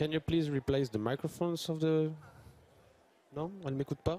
Can you please replace the microphones of the... Non, elle m'écoute pas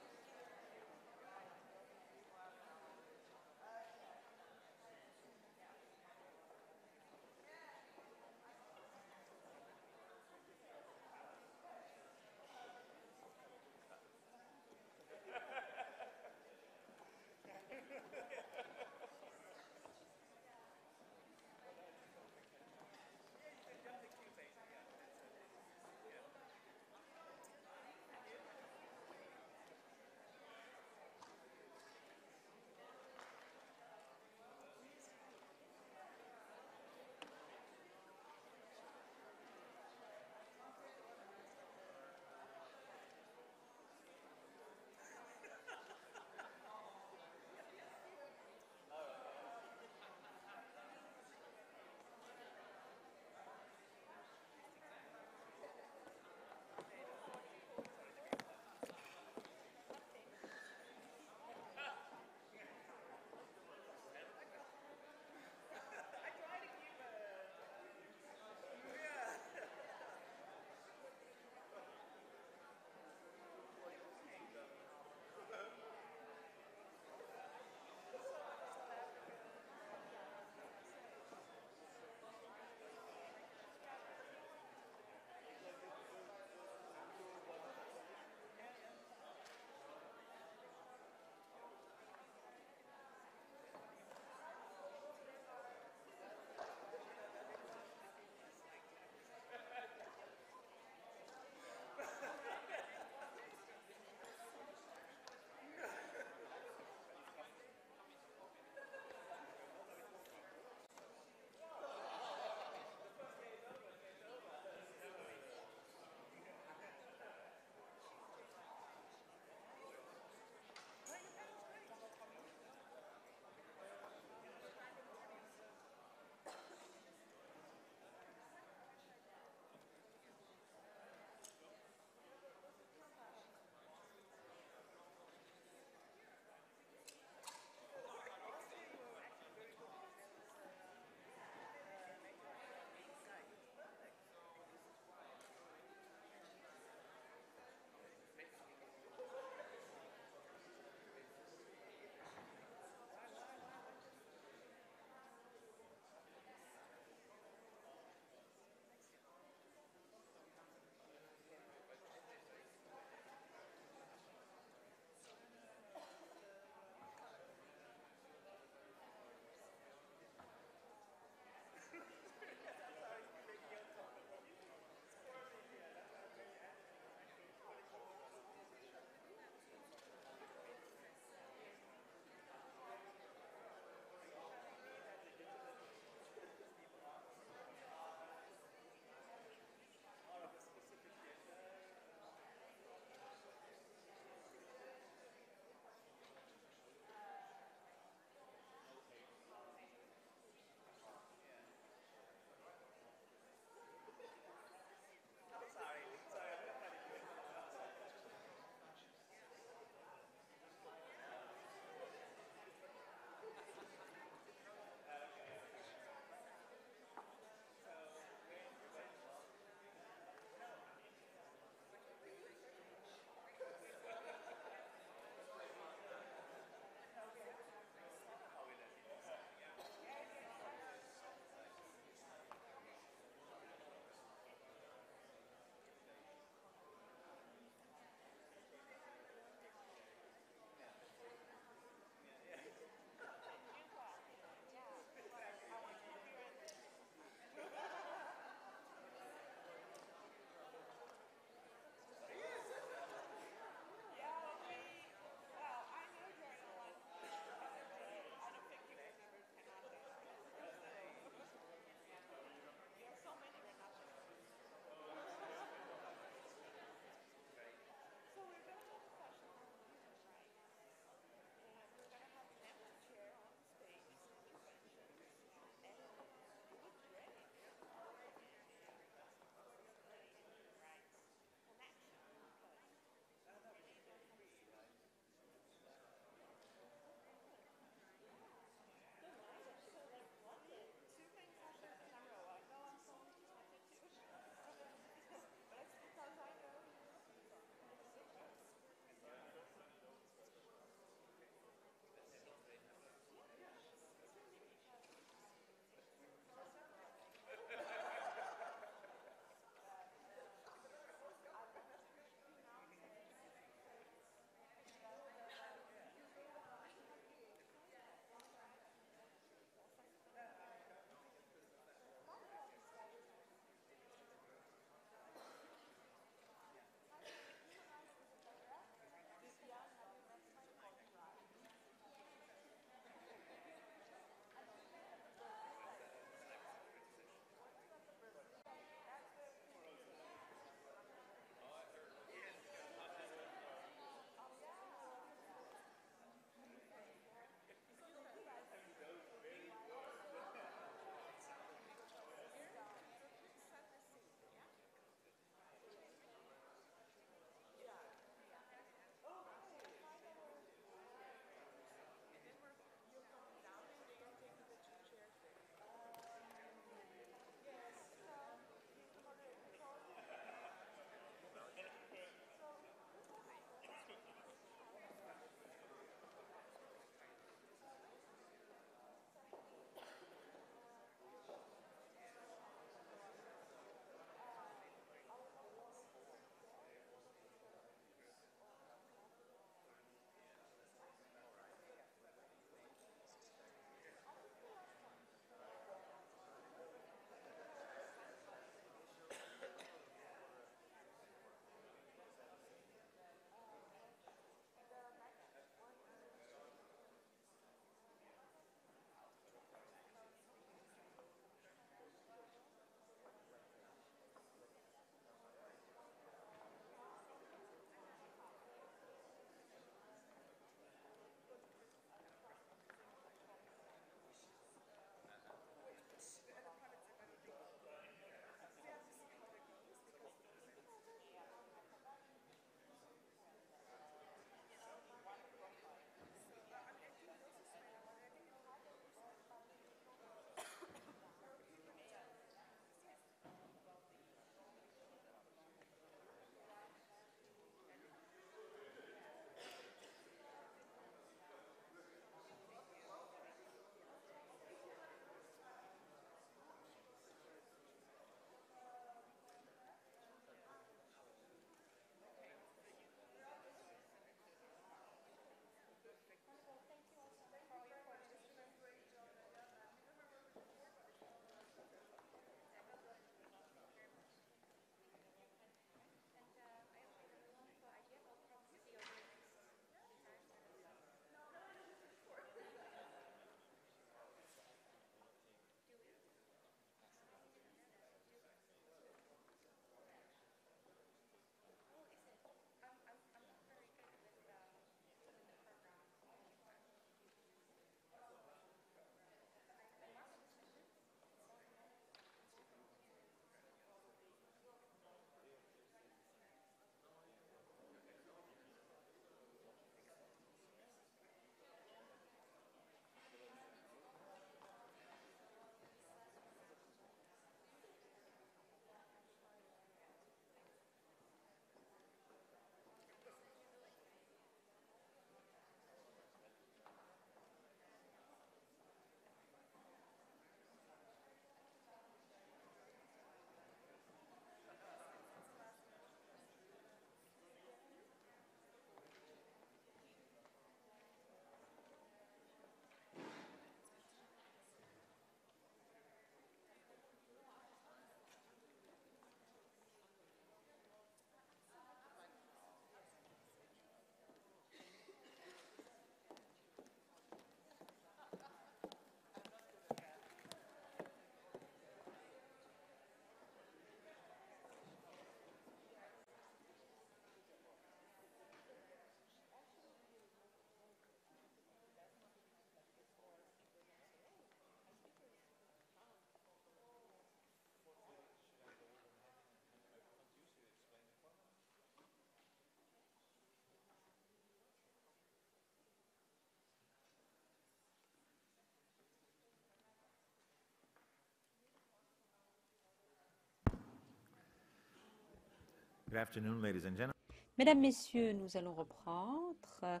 Mesdames, Messieurs, nous allons reprendre.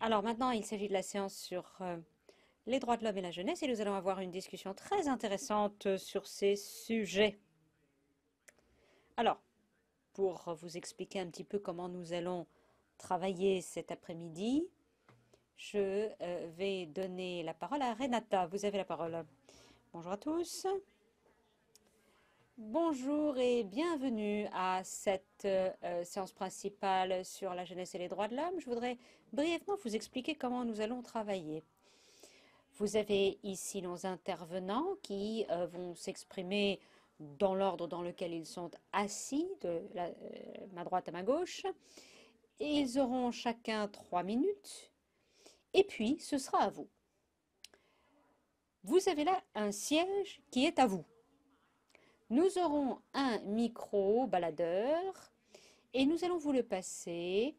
Alors maintenant, il s'agit de la séance sur euh, les droits de l'homme et la jeunesse et nous allons avoir une discussion très intéressante sur ces sujets. Alors, pour vous expliquer un petit peu comment nous allons travailler cet après-midi, je euh, vais donner la parole à Renata. Vous avez la parole. Bonjour à tous. Bonjour et bienvenue à cette euh, euh, séance principale sur la jeunesse et les droits de l'homme. Je voudrais brièvement vous expliquer comment nous allons travailler. Vous avez ici nos intervenants qui euh, vont s'exprimer dans l'ordre dans lequel ils sont assis, de ma droite à ma gauche. ils auront chacun trois minutes. Et puis, ce sera à vous. Vous avez là un siège qui est à vous. Nous aurons un micro baladeur et nous allons vous le passer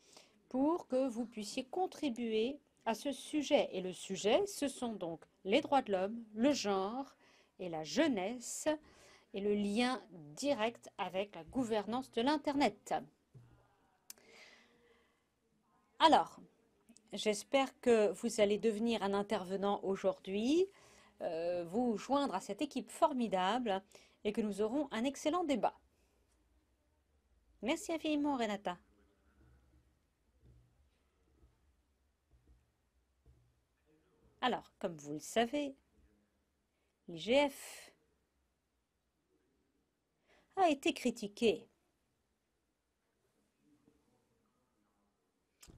pour que vous puissiez contribuer à ce sujet. Et le sujet, ce sont donc les droits de l'homme, le genre et la jeunesse et le lien direct avec la gouvernance de l'Internet. Alors, j'espère que vous allez devenir un intervenant aujourd'hui, euh, vous joindre à cette équipe formidable et que nous aurons un excellent débat. Merci infiniment, Renata. Alors, comme vous le savez, l'IGF a été critiqué,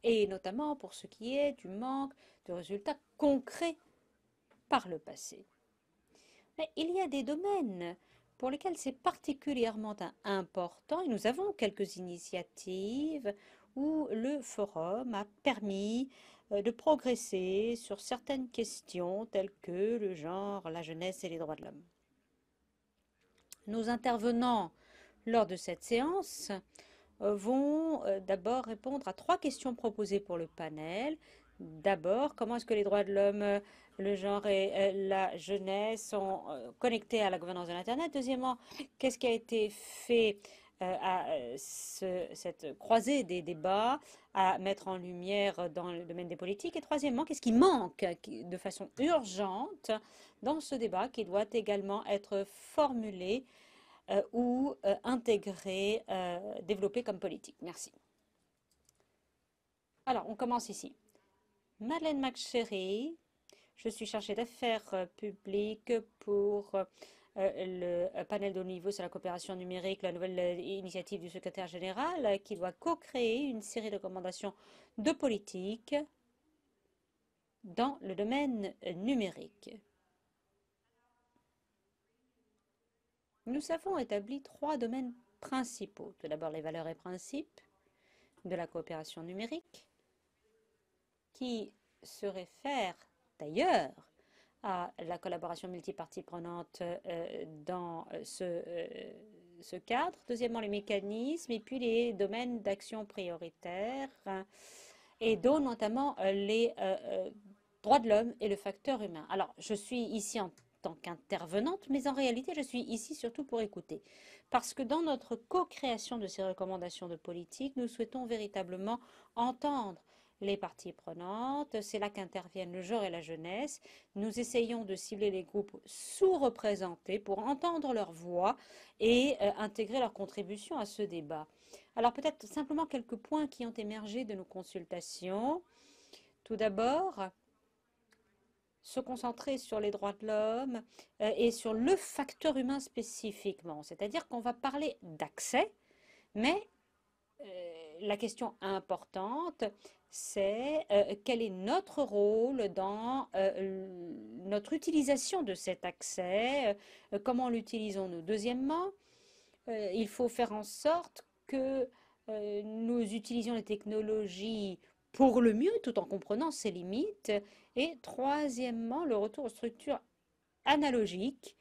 et notamment pour ce qui est du manque de résultats concrets par le passé. Mais il y a des domaines pour lesquels c'est particulièrement important. Et nous avons quelques initiatives où le forum a permis euh, de progresser sur certaines questions telles que le genre, la jeunesse et les droits de l'homme. Nos intervenants lors de cette séance euh, vont euh, d'abord répondre à trois questions proposées pour le panel. D'abord, comment est-ce que les droits de l'homme le genre et euh, la jeunesse sont euh, connectés à la gouvernance de l'Internet. Deuxièmement, qu'est-ce qui a été fait euh, à cette croisée des débats à mettre en lumière dans le domaine des politiques Et troisièmement, qu'est-ce qui manque de façon urgente dans ce débat qui doit également être formulé ou intégré, développé comme politique Merci. Alors, on commence ici. Madeleine McSherry, je suis chargée d'affaires euh, publiques pour euh, le euh, panel de haut niveau sur la coopération numérique, la nouvelle initiative du secrétaire général qui doit co-créer une série de recommandations de politique dans le domaine numérique. Nous avons établi trois domaines principaux. Tout d'abord, les valeurs et principes de la coopération numérique qui se réfèrent d'ailleurs à la collaboration multipartie prenante euh, dans euh, euh, ce, cadre. Deuxièmement, les mécanismes et puis les domaines d'action prioritaires hein, et dont notamment les droits de l'homme et le facteur humain. Alors, je suis ici en tant qu'intervenante, mais en réalité, je suis ici surtout pour écouter. Parce que dans notre co-création de ces recommandations de politique, nous souhaitons véritablement entendre les parties prenantes. C'est là qu'interviennent le genre et la jeunesse. Nous essayons de cibler les groupes sous-représentés pour entendre leur voix et euh, intégrer leur contribution à ce débat. Alors peut-être simplement quelques points qui ont émergé de nos consultations. Tout d'abord, se concentrer sur les droits de l'homme euh, et sur le facteur humain spécifiquement. C'est-à-dire qu'on va parler d'accès, mais euh, la question importante, c'est euh, quel est notre rôle dans euh, notre utilisation de cet accès, euh, comment l'utilisons-nous. Deuxièmement, il faut faire en sorte que nous utilisions les technologies pour le mieux tout en comprenant ses limites. Et troisièmement, le retour aux structures analogiques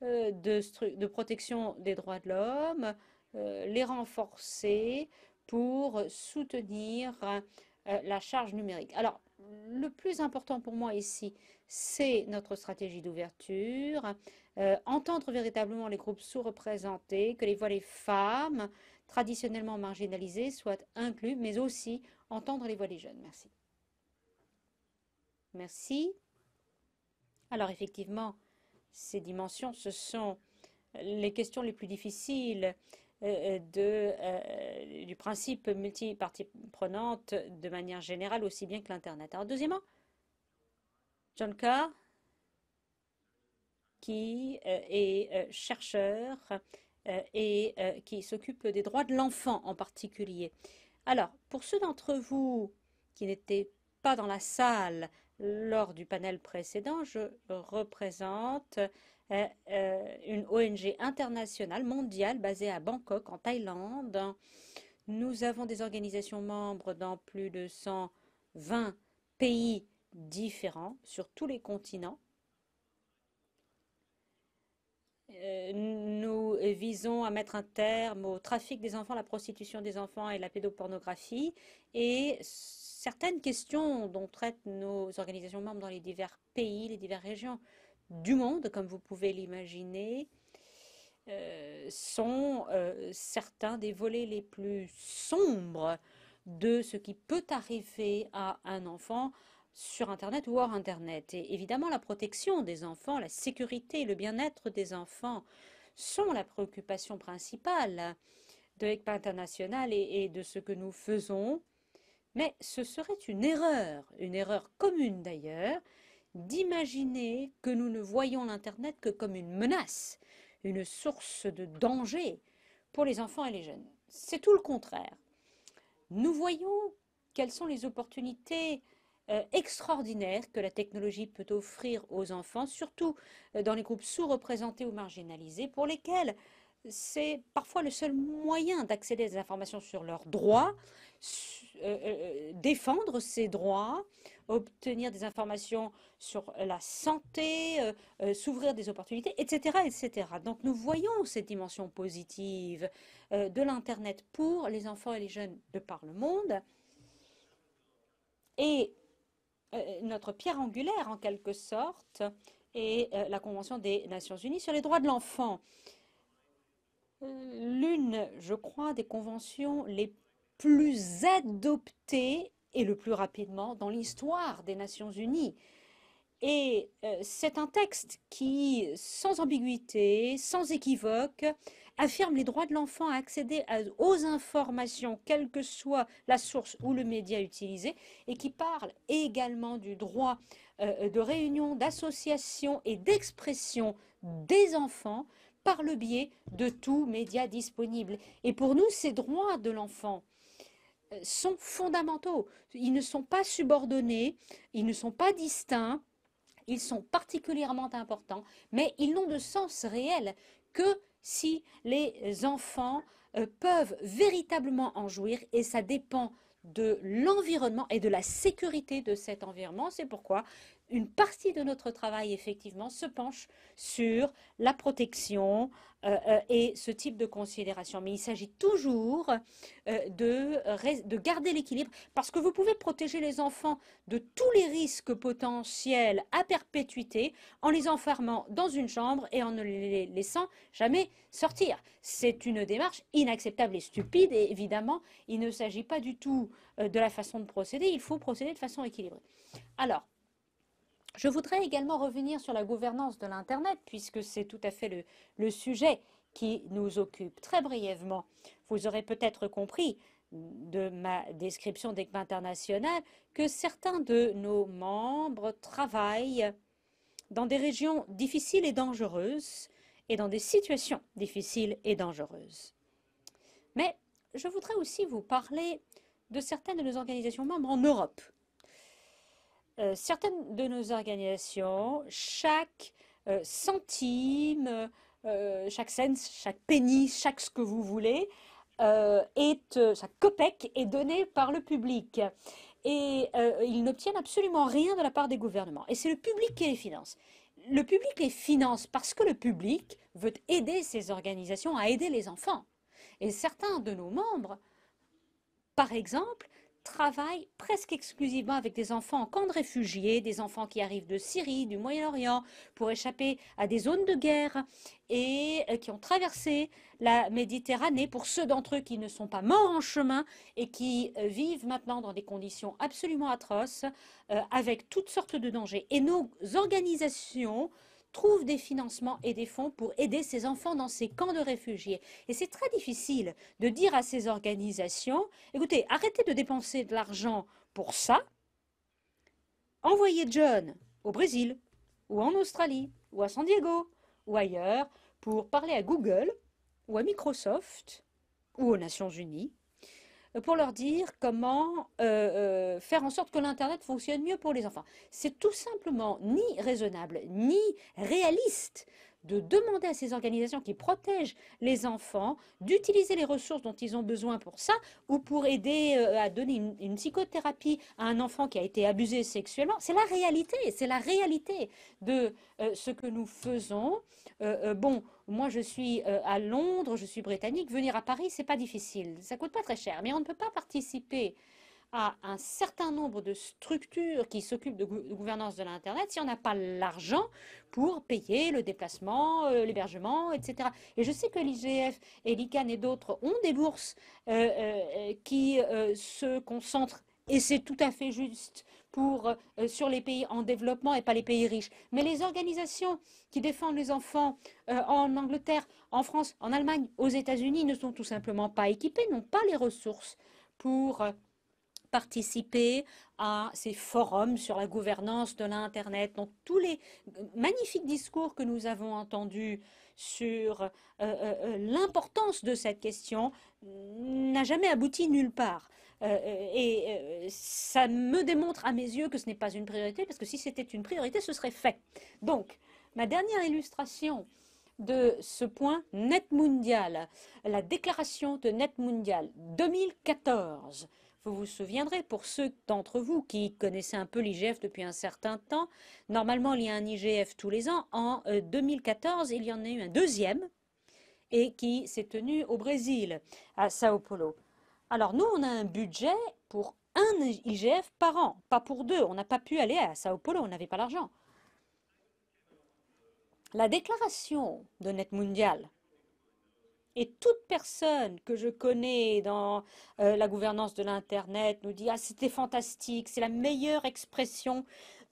de protection des droits de l'homme, les renforcer pour soutenir euh, la charge numérique. Alors, le plus important pour moi ici, c'est notre stratégie d'ouverture, euh, entendre véritablement les groupes sous-représentés, que les voix des femmes traditionnellement marginalisées soient incluses, mais aussi entendre les voix des jeunes. Merci. Merci. Alors effectivement, ces dimensions, ce sont les questions les plus difficiles euh, euh, de, euh, du principe multipartie prenante de manière générale aussi bien que l'Internet. deuxièmement, John Carr, qui est chercheur et qui s'occupe des droits de l'enfant en particulier. Alors, pour ceux d'entre vous qui n'étaient pas dans la salle lors du panel précédent, je représente euh, une ONG internationale mondiale basée à Bangkok, en Thaïlande. Nous avons des organisations membres dans plus de 120 pays différents sur tous les continents. Euh, nous visons à mettre un terme au trafic des enfants, la prostitution des enfants et la pédopornographie. Et certaines questions dont traitent nos organisations membres dans les divers pays, les diverses régions, du monde, comme vous pouvez l'imaginer, euh, sont euh, certains des volets les plus sombres de ce qui peut arriver à un enfant sur Internet ou hors Internet. Et évidemment, la protection des enfants, la sécurité, le bien-être des enfants sont la préoccupation principale de l'ECPA international et de ce que nous faisons. Mais ce serait une erreur, une erreur commune d'ailleurs, d'imaginer que nous ne voyons l'Internet que comme une menace, une source de danger pour les enfants et les jeunes. C'est tout le contraire. Nous voyons quelles sont les opportunités euh, extraordinaires que la technologie peut offrir aux enfants, surtout euh, dans les groupes sous-représentés ou marginalisés, pour lesquels c'est parfois le seul moyen d'accéder à des informations sur leurs droits euh, euh, euh, défendre ses droits, obtenir des informations sur la santé, s'ouvrir des opportunités, etc., Donc nous voyons cette dimension positive de l'Internet pour les enfants et les jeunes de par le monde. Et notre pierre angulaire, en quelque sorte, est la Convention des Nations Unies sur les droits de l'enfant. L'une, je crois, des conventions les plus plus adopté et le plus rapidement dans l'histoire des Nations Unies. Et euh, c'est un texte qui, sans ambiguïté, sans équivoque, affirme les droits de l'enfant à accéder aux informations, quelle que soit la source ou le média utilisé, et qui parle également du droit euh, euh, de réunion, d'association et d'expression des enfants par le biais de tout média disponible. Et pour nous, ces droits de l'enfant, euh, sont fondamentaux. Ils ne sont pas subordonnés, ils ne sont pas distincts, ils sont particulièrement importants, mais ils n'ont de sens réel que si les enfants euh, peuvent véritablement en jouir et ça dépend de l'environnement et de la sécurité de cet environnement. C'est pourquoi une partie de notre travail, effectivement, se penche sur la protection euh, euh, et ce type de considération. Mais il s'agit toujours euh, de, de garder l'équilibre, parce que vous pouvez protéger les enfants de tous les risques potentiels à perpétuité en les enfermant dans une chambre et en ne les laissant jamais sortir. C'est une démarche inacceptable et stupide, et évidemment, il ne s'agit pas du tout de la façon de procéder, il faut procéder de façon équilibrée. Alors, je voudrais également revenir sur la gouvernance de l'Internet, puisque c'est tout à fait le, sujet qui nous occupe. Très brièvement, vous aurez peut-être compris de ma description d'ECMA International que certains de nos membres travaillent dans des régions difficiles et dangereuses et dans des situations difficiles et dangereuses. Mais je voudrais aussi vous parler de certaines de nos organisations membres en Europe euh, certaines de nos organisations, chaque euh, centime, euh, chaque cent, chaque penny, chaque ce que vous voulez, est, chaque copec est donné par le public. Et ils n'obtiennent absolument rien de la part des gouvernements. Et c'est le public qui les finance le public les finance parce que le public veut aider ces organisations à aider les enfants. Et certains de nos membres, par exemple, travaille presque exclusivement avec des enfants en camp de réfugiés, des enfants qui arrivent de Syrie, du Moyen-Orient, pour échapper à des zones de guerre et euh, qui ont traversé la Méditerranée, pour ceux d'entre eux qui ne sont pas morts en chemin et qui euh, vivent maintenant dans des conditions absolument atroces, euh, avec toutes sortes de dangers. Et nos organisations trouve des financements et des fonds pour aider ces enfants dans ces camps de réfugiés. Et c'est très difficile de dire à ces organisations, écoutez, arrêtez de dépenser de l'argent pour ça, envoyez John au Brésil, ou en Australie, ou à San Diego, ou ailleurs, pour parler à Google, ou à Microsoft, ou aux Nations Unies, pour leur dire comment euh, euh, faire en sorte que l'Internet fonctionne mieux pour les enfants. C'est tout simplement ni raisonnable, ni réaliste de demander à ces organisations qui protègent les enfants d'utiliser les ressources dont ils ont besoin pour ça ou pour aider euh, à donner une, psychothérapie à un enfant qui a été abusé sexuellement. C'est la réalité, c'est la réalité de euh, ce que nous faisons. Euh, bon, moi je suis à Londres, je suis britannique, venir à Paris, c'est pas difficile, ça coûte pas très cher, mais on ne peut pas participer à un certain nombre de structures qui s'occupent de, gouvernance de l'Internet si on n'a pas l'argent pour payer le déplacement, euh, l'hébergement, etc. Et je sais que l'IGF et l'ICANN et d'autres ont des bourses euh, euh, qui se concentrent, et c'est tout à fait juste, pour, sur les pays en développement et pas les pays riches. Mais les organisations qui défendent les enfants en Angleterre, en France, en Allemagne, aux États-Unis ne sont tout simplement pas équipées, n'ont pas les ressources pour participer à ces forums sur la gouvernance de l'Internet. Donc tous les magnifiques discours que nous avons entendus sur euh, euh, euh, l'importance de cette question n'a jamais abouti nulle part. et ça me démontre à mes yeux que ce n'est pas une priorité, parce que si c'était une priorité, ce serait fait. Donc, ma dernière illustration de ce point Net Mondial, la déclaration de Net Mondial 2014 vous vous souviendrez, pour ceux d'entre vous qui connaissaient un peu l'IGF depuis un certain temps, normalement il y a un IGF tous les ans. En 2014, euh, il y en a eu un deuxième et qui s'est tenu au Brésil, à Sao Paulo. Alors nous, on a un budget pour un IGF par an, pas pour deux. On n'a pas pu aller à Sao Paulo, on n'avait pas l'argent. La déclaration de Net Mondiale et toute personne que je connais dans euh, la gouvernance de l'Internet nous dit Ah, c'était fantastique, c'est la meilleure expression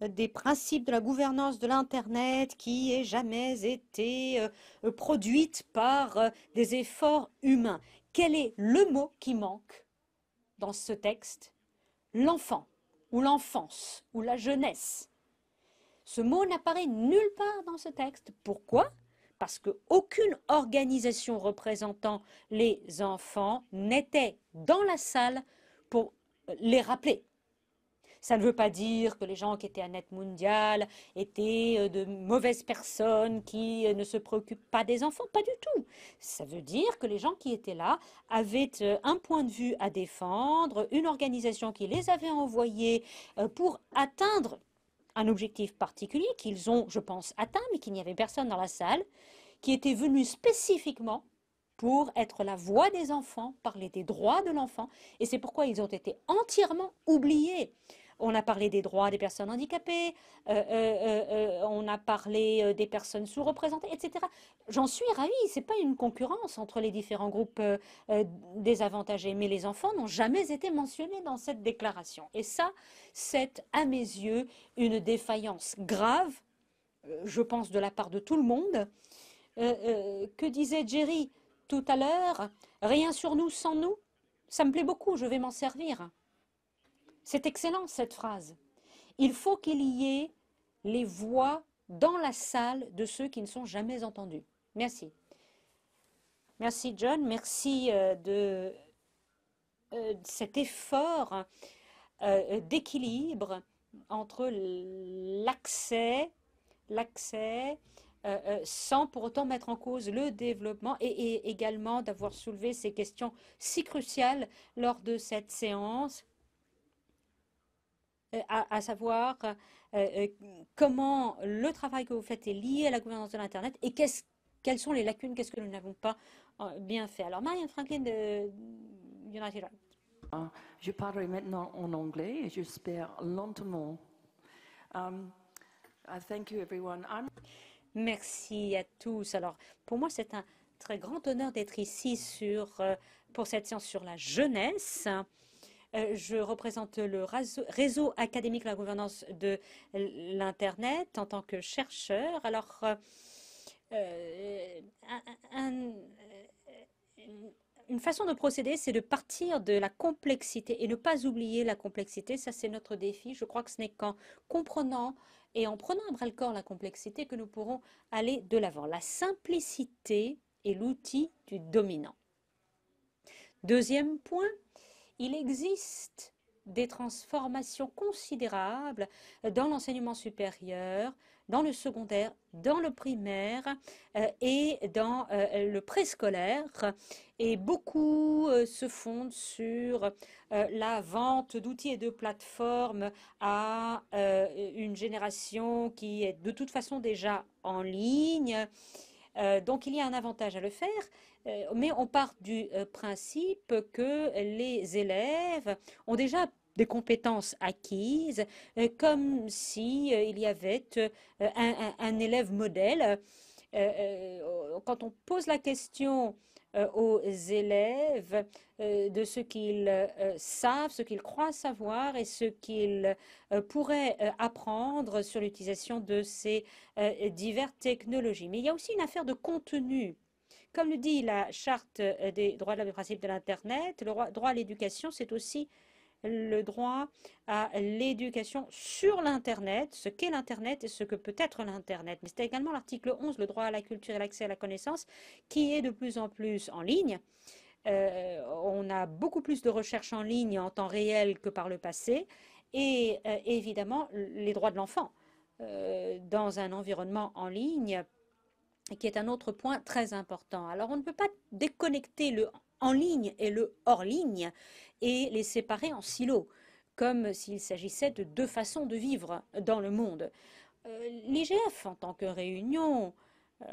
euh, des principes de la gouvernance de l'Internet qui ait jamais été euh, produite par des efforts humains. Quel est le mot qui manque dans ce texte L'enfant, ou l'enfance, ou la jeunesse. Ce mot n'apparaît nulle part dans ce texte. Pourquoi parce qu'aucune organisation représentant les enfants n'était dans la salle pour euh, les rappeler. Ça ne veut pas dire que les gens qui étaient à Net Mondial étaient euh, de mauvaises personnes qui euh, ne se préoccupent pas des enfants, pas du tout. Ça veut dire que les gens qui étaient là avaient un point de vue à défendre, une organisation qui les avait envoyés pour atteindre un objectif particulier qu'ils ont, je pense, atteint, mais qu'il n'y avait personne dans la salle, qui était venu spécifiquement pour être la voix des enfants, parler des droits de l'enfant, et c'est pourquoi ils ont été entièrement oubliés. On a parlé des droits des personnes handicapées, euh, euh, euh, on a parlé des personnes sous-représentées, etc. J'en suis ravie. n'est pas une concurrence entre les différents groupes désavantagés, mais les enfants n'ont jamais été mentionnés dans cette déclaration. Et ça, c'est à mes yeux une défaillance grave, je pense, de la part de tout le monde. que disait Jerry tout à l'heure Rien sur nous sans nous Ça me plaît beaucoup, je vais m'en servir. C'est excellent cette phrase. Il faut qu'il y ait les voix dans la salle de ceux qui ne sont jamais entendus. Merci. Merci John, merci euh, de euh, cet effort euh, d'équilibre entre l'accès, l'accès, sans pour autant mettre en cause le développement et également d'avoir soulevé ces questions si cruciales lors de cette séance euh, à, savoir euh, euh, comment le travail que vous faites est lié à la gouvernance de l'Internet et quelles sont les lacunes, qu'est-ce que nous n'avons pas bien fait. Alors, Marianne Franklin de United Rights. Je parlerai maintenant en anglais et j'espère lentement. Um, Merci à tous. Alors, pour moi, c'est un très grand honneur d'être ici sur, pour cette séance sur la jeunesse. Euh, je représente le réseau académique de la gouvernance de l'Internet en tant que chercheur. Alors, euh, euh, une façon de procéder, c'est de partir de la complexité et ne pas oublier la complexité. Ça, c'est notre défi. Je crois que ce n'est qu'en comprenant et en prenant à bras le corps la complexité que nous pourrons aller de l'avant. La simplicité est l'outil du dominant. Deuxième point, il existe des transformations considérables dans l'enseignement supérieur, dans le secondaire, dans le primaire euh, et dans euh, le préscolaire. Et beaucoup euh, se fondent sur la vente d'outils et de plateformes à une génération qui est de toute façon déjà en ligne euh, donc il y a un avantage à le faire, euh, mais on part du euh, principe que les élèves ont déjà des compétences acquises, comme s'il y avait un, élève modèle. quand on pose la question euh, aux élèves euh, de ce qu'ils euh, savent, ce qu'ils croient savoir et ce qu'ils pourraient apprendre sur l'utilisation de ces diverses technologies. Mais il y a aussi une affaire de contenu. Comme le dit la charte des droits de l'homme et principes de l'Internet, le droit à l'éducation, c'est aussi le droit à l'éducation sur l'Internet, ce qu'est l'Internet et ce que peut être l'Internet. Mais c'est également l'article 11, le droit à la culture et l'accès à la connaissance, qui est de plus en plus en ligne. Euh, on a beaucoup plus de recherches en ligne en temps réel que par le passé. Et euh, évidemment, les droits de l'enfant euh, dans un environnement en ligne, qui est un autre point très important. Alors, on ne peut pas déconnecter le en ligne et le hors ligne et les séparer en silos, comme s'il s'agissait de deux façons de vivre dans le monde. Euh, L'IGF, en tant que réunion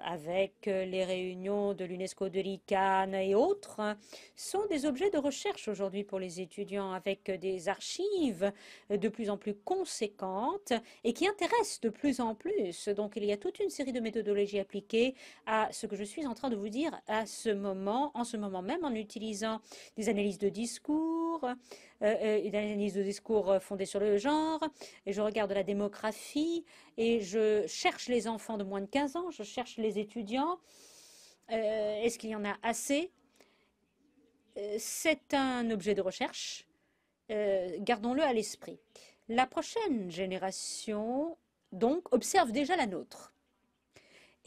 avec euh, les réunions de l'UNESCO de l'ICANN et autres, hein, sont des objets de recherche aujourd'hui pour les étudiants, avec euh, des archives euh, de plus en plus conséquentes et qui intéressent de plus en plus. Donc il y a toute une série de méthodologies appliquées à ce que je suis en train de vous dire à ce moment, en ce moment même, en utilisant des analyses de discours, une euh, euh, analyse de discours euh, fondée sur le genre, et je regarde la démographie, et je cherche les enfants de moins de 15 ans, je cherche les étudiants. Est-ce qu'il y en a assez C'est un objet de recherche. Gardons-le à l'esprit. La prochaine génération, donc, observe déjà la nôtre.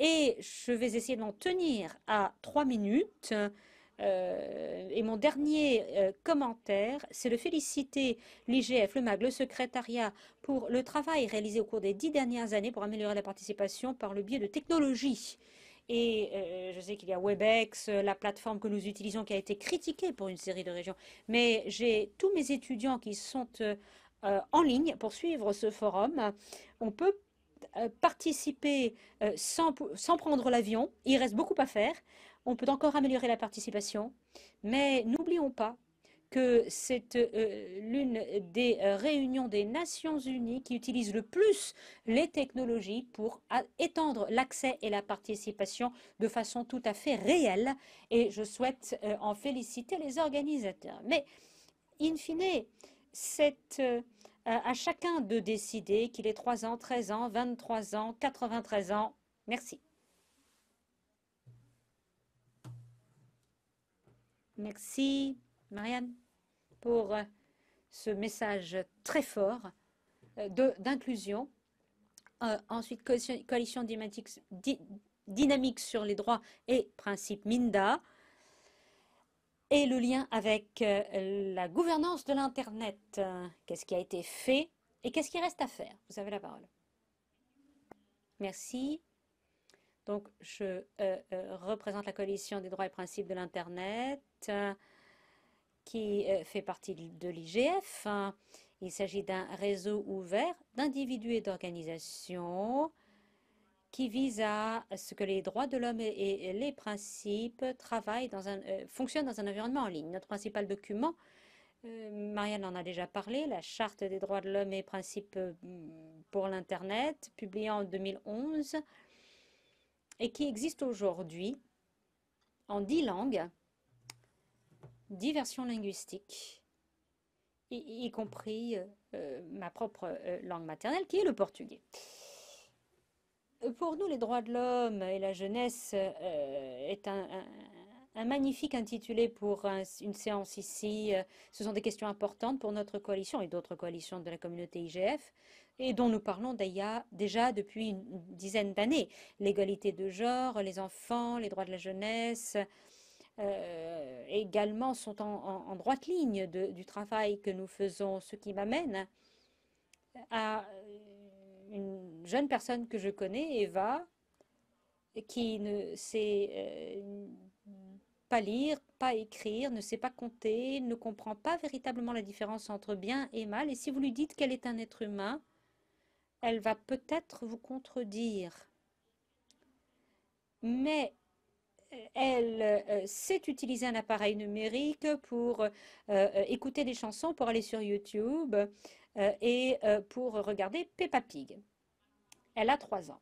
Et je vais essayer de m'en tenir à trois minutes. Euh, et mon dernier euh, commentaire, c'est de féliciter l'IGF, le MAG, le secrétariat pour le travail réalisé au cours des dix dernières années pour améliorer la participation par le biais de technologies. Et euh, je sais qu'il y a Webex, la plateforme que nous utilisons qui a été critiquée pour une série de régions. Mais j'ai tous mes étudiants qui sont en ligne pour suivre ce forum. On peut participer sans prendre l'avion. Il reste beaucoup à faire on peut encore améliorer la participation, mais n'oublions pas que c'est euh, l'une des euh, réunions des Nations Unies qui utilise le plus les technologies pour étendre l'accès et la participation de façon tout à fait réelle. Et je souhaite euh, en féliciter les organisateurs. Mais, in fine, c'est à chacun de décider qu'il est 3 ans, 13 ans, 23 ans, 93 ans. Merci. Merci, Marianne, pour euh, ce message très fort euh, d'inclusion. Euh, ensuite, coalition dynamique sur les droits et principes MINDA. Et le lien avec la gouvernance de l'Internet. Qu'est-ce qui a été fait et qu'est-ce qui reste à faire Vous avez la parole. Merci. Donc, je représente la coalition des droits et principes de l'Internet. Euh, qui euh, fait partie de l'IGF. Hein. Il s'agit d'un réseau ouvert d'individus et d'organisations qui vise à ce que les droits de l'homme et les principes travaillent dans un, euh, fonctionnent dans un environnement en ligne. Notre principal document, Marianne en a déjà parlé, la Charte des droits de l'homme et principes pour l'Internet, publiée en 2011 et qui existe aujourd'hui en dix langues diversion linguistique, y, compris euh, euh, ma propre euh, langue maternelle, qui est le portugais. Pour nous, les droits de l'homme et la jeunesse est un, magnifique intitulé pour une séance ici. Ce sont des questions importantes pour notre coalition et d'autres coalitions de la communauté IGF et dont nous parlons déjà depuis une dizaine d'années. L'égalité de genre, les enfants, les droits de la jeunesse, euh, également sont en, droite ligne du travail que nous faisons, ce qui m'amène à euh, une jeune personne que je connais, Eva, qui ne sait euh, pas lire, pas écrire, ne sait pas compter, ne comprend pas véritablement la différence entre bien et mal. Et si vous lui dites qu'elle est un être humain, elle va peut-être vous contredire. Mais elle euh, sait utiliser un appareil numérique pour euh, euh, écouter des chansons, pour aller sur YouTube et pour regarder Peppa Pig. Elle a trois ans.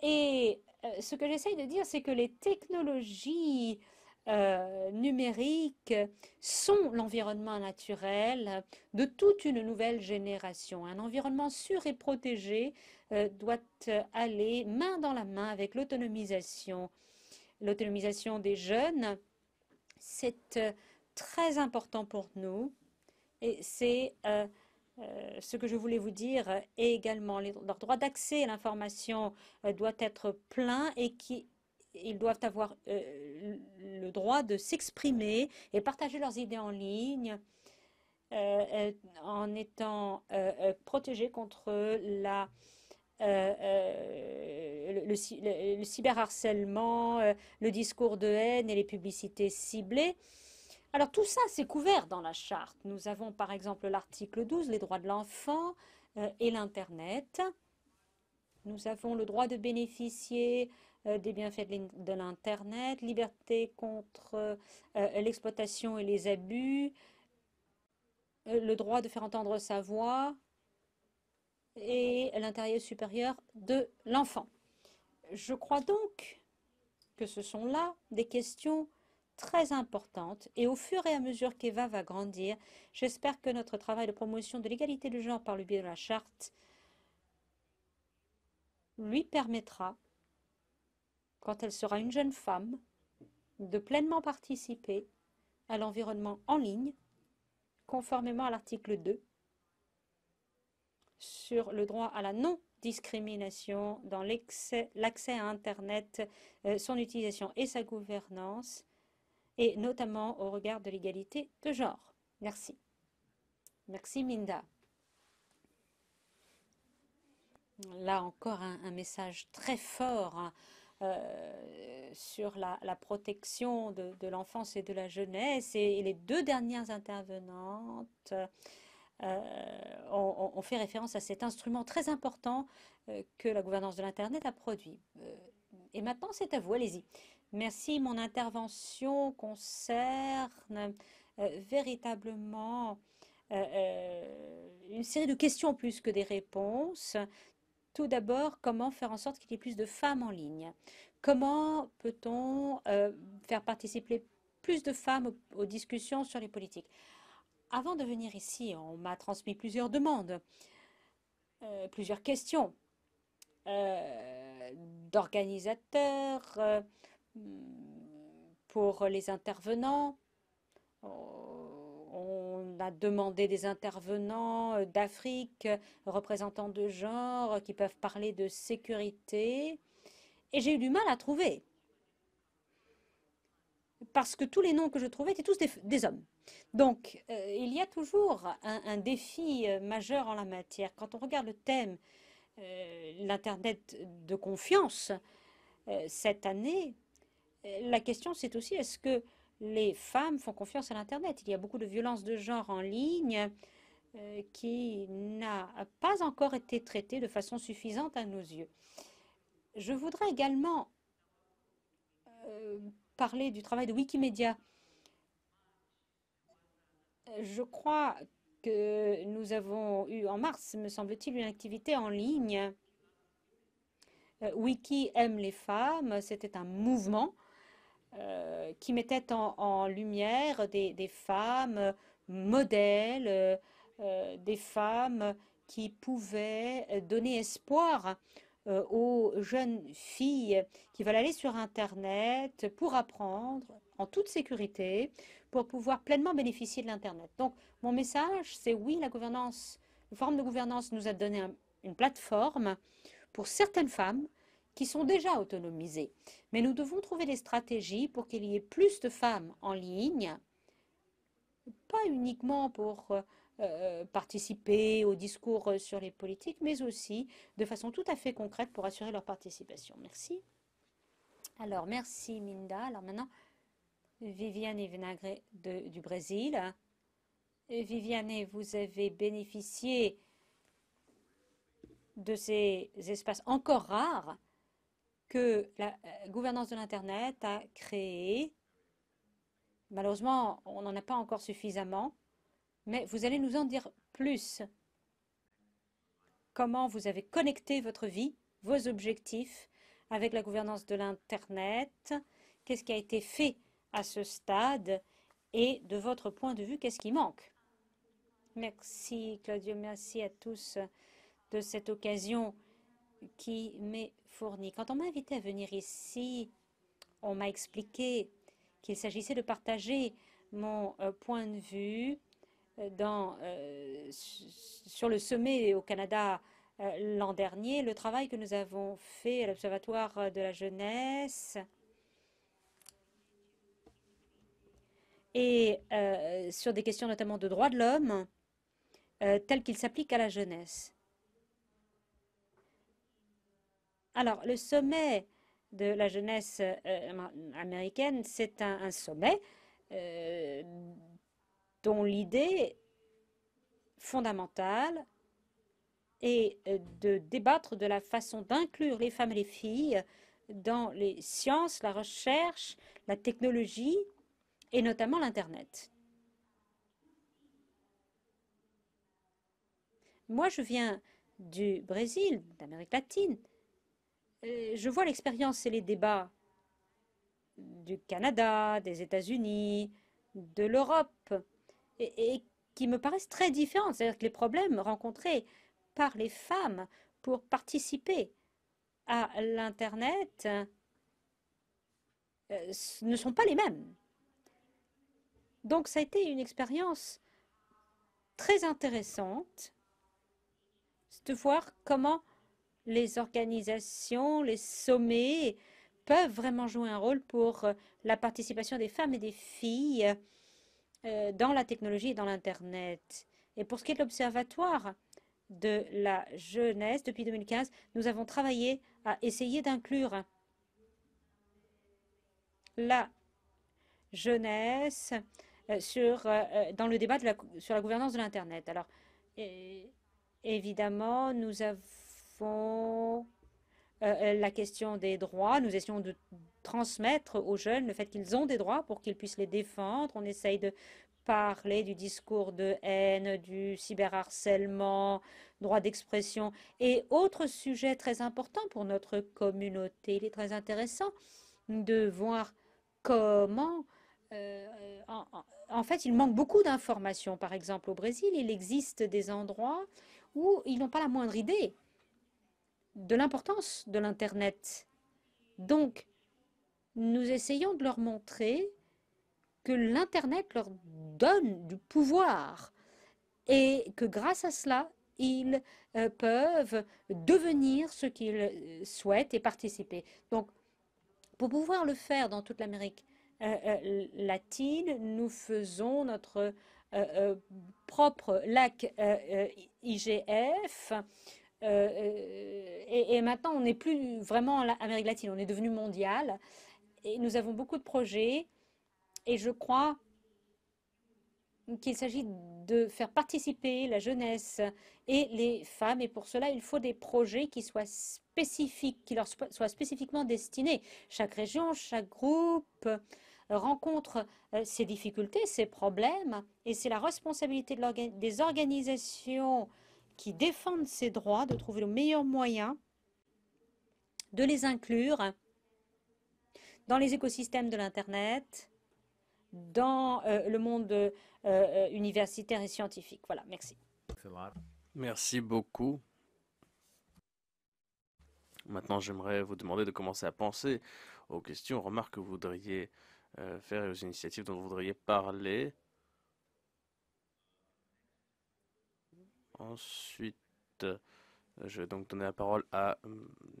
Et ce que j'essaye de dire, c'est que les technologies euh, numériques sont l'environnement naturel de toute une nouvelle génération. Un environnement sûr et protégé euh, doit aller main dans la main avec l'autonomisation. L'autonomisation des jeunes, c'est euh, très important pour nous et c'est ce que je voulais vous dire Et également, leur droit d'accès à l'information doit être plein et qui ils doivent avoir euh, le droit de s'exprimer et partager leurs idées en ligne euh, euh, en étant protégés contre le, cyberharcèlement, le discours de haine et les publicités ciblées. Alors tout ça, c'est couvert dans la charte. Nous avons par exemple l'article 12, les droits de l'enfant et l'Internet. Nous avons le droit de bénéficier euh, des bienfaits de l'Internet, liberté contre euh, euh, l'exploitation et les abus, le droit de faire entendre sa voix et l'intérêt supérieur de l'enfant. Je crois donc que ce sont là des questions très importantes et au fur et à mesure qu'Eva va grandir, j'espère que notre travail de promotion de l'égalité de genre par le biais de la charte lui permettra quand elle sera une jeune femme, de pleinement participer à l'environnement en ligne, conformément à l'article 2 sur le droit à la non-discrimination dans l'accès à Internet, euh, son utilisation et sa gouvernance, et notamment au regard de l'égalité de genre. Merci. Merci Minda. Là encore un, message très fort. Hein. Euh, sur la, protection de, l'enfance et de la jeunesse. Et, les deux dernières intervenantes euh, ont, fait référence à cet instrument très important euh, que la gouvernance de l'Internet a produit. et maintenant, c'est à vous, allez-y. Merci, mon intervention concerne véritablement une série de questions plus que des réponses tout d'abord, comment faire en sorte qu'il y ait plus de femmes en ligne Comment peut-on euh, faire participer plus de femmes aux, discussions sur les politiques Avant de venir ici, on m'a transmis plusieurs demandes, euh, plusieurs questions euh, d'organisateurs pour les intervenants on a demandé des intervenants euh, d'Afrique, euh, représentants de genre, euh, qui peuvent parler de sécurité. Et j'ai eu du mal à trouver. Parce que tous les noms que je trouvais étaient tous des, hommes. Donc, il y a toujours un, défi majeur en la matière. Quand on regarde le thème, l'Internet de confiance, cette année, la question c'est aussi est-ce que les femmes font confiance à l'Internet. Il y a beaucoup de violences de genre en ligne euh, qui n'a pas encore été traitée de façon suffisante à nos yeux. Je voudrais également euh, parler du travail de Wikimedia. Je crois que nous avons eu en mars, me semble-t-il, une activité en ligne. Euh, Wiki aime les femmes, c'était un mouvement euh, qui mettait en, lumière des, femmes modèles, euh, des femmes qui pouvaient donner espoir euh, aux jeunes filles qui veulent aller sur Internet pour apprendre en toute sécurité, pour pouvoir pleinement bénéficier de l'Internet. Donc mon message, c'est oui, la gouvernance, forme de gouvernance nous a donné une plateforme pour certaines femmes qui sont déjà autonomisées. Mais nous devons trouver des stratégies pour qu'il y ait plus de femmes en ligne, pas uniquement pour euh, euh, participer aux discours euh, sur les politiques, mais aussi de façon tout à fait concrète pour assurer leur participation. Merci. Alors, merci Minda. Alors maintenant, Viviane Venagre du Brésil. Viviane, vous avez bénéficié de ces espaces encore rares que la euh, gouvernance de l'Internet a créé, malheureusement, on n'en a pas encore suffisamment, mais vous allez nous en dire plus. Comment vous avez connecté votre vie, vos objectifs avec la gouvernance de l'Internet, qu'est-ce qui a été fait à ce stade et de votre point de vue, qu'est-ce qui manque Merci Claudio, merci à tous de cette occasion qui m'est fournie. Quand on m'a invité à venir ici, on m'a expliqué qu'il s'agissait de partager mon euh, point de vue euh, euh, sur le sommet au Canada l'an dernier, le travail que nous avons fait à l'Observatoire de la jeunesse et sur des questions notamment de droits de l'homme tels qu'ils s'appliquent à la jeunesse. Alors, le sommet de la jeunesse euh, américaine, c'est un, sommet euh, dont l'idée fondamentale est euh, de débattre de la façon d'inclure les femmes et les filles dans les sciences, la recherche, la technologie et notamment l'Internet. Moi, je viens du Brésil, d'Amérique latine, je vois l'expérience et les débats du Canada, des États-Unis, de l'Europe, et, qui me paraissent très différents. C'est-à-dire que les problèmes rencontrés par les femmes pour participer à l'Internet euh, ne sont pas les mêmes. Donc ça a été une expérience très intéressante de voir comment les organisations, les sommets peuvent vraiment jouer un rôle pour euh, la participation des femmes et des filles euh, dans la technologie et dans l'Internet. Et pour ce qui est de l'Observatoire de la jeunesse, depuis 2015, nous avons travaillé à essayer d'inclure la jeunesse euh, sur, dans le débat sur la gouvernance de l'Internet. Alors, évidemment, nous avons fond, euh, euh, la question des droits. Nous essayons de transmettre aux jeunes le fait qu'ils ont des droits pour qu'ils puissent les défendre. On essaye de parler du discours de haine, du cyberharcèlement, droit d'expression et autres sujets très importants pour notre communauté. Il est très intéressant de voir comment... Euh, en, fait, il manque beaucoup d'informations. Par exemple, au Brésil, il existe des endroits où ils n'ont pas la moindre idée de l'importance de l'Internet. Donc, nous essayons de leur montrer que l'Internet leur donne du pouvoir et que grâce à cela, ils euh, peuvent devenir ce qu'ils euh, souhaitent et participer. Donc, pour pouvoir le faire dans toute l'Amérique euh, latine, nous faisons notre propre lac IGF euh, euh, et, maintenant, on n'est plus vraiment en Amérique latine, on est devenu mondial. Et nous avons beaucoup de projets. Et je crois qu'il s'agit de faire participer la jeunesse et les femmes. Et pour cela, il faut des projets qui soient spécifiques, qui leur soient spécifiquement destinés. Chaque région, chaque groupe rencontre euh, ses difficultés, ses problèmes. Et c'est la responsabilité des organisations qui défendent ces droits, de trouver le meilleur moyen de les inclure dans les écosystèmes de l'Internet, dans euh, le monde euh, euh, universitaire et scientifique. Voilà, merci. Merci beaucoup. Maintenant, j'aimerais vous demander de commencer à penser aux questions, aux remarques que vous voudriez faire et aux initiatives dont vous voudriez parler. Ensuite, euh, je vais donc donner la parole à euh,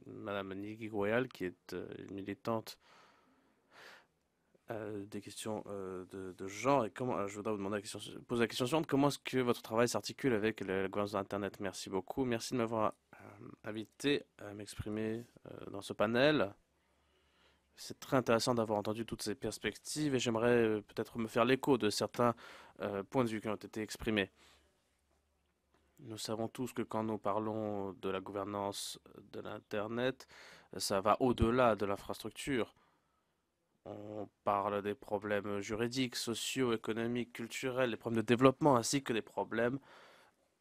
Madame Niki Goyal, qui est euh, militante des questions de, genre. Et comment, je voudrais vous demander la question, poser la question suivante. Comment est-ce que votre travail s'articule avec la, gouvernance d'Internet Merci beaucoup. Merci de m'avoir invité à m'exprimer dans ce panel. C'est très intéressant d'avoir entendu toutes ces perspectives et j'aimerais peut-être me faire l'écho de certains points de vue qui ont été exprimés. Nous savons tous que quand nous parlons de la gouvernance de l'Internet, ça va au-delà de l'infrastructure. On parle des problèmes juridiques, sociaux, économiques, culturels, des problèmes de développement, ainsi que des problèmes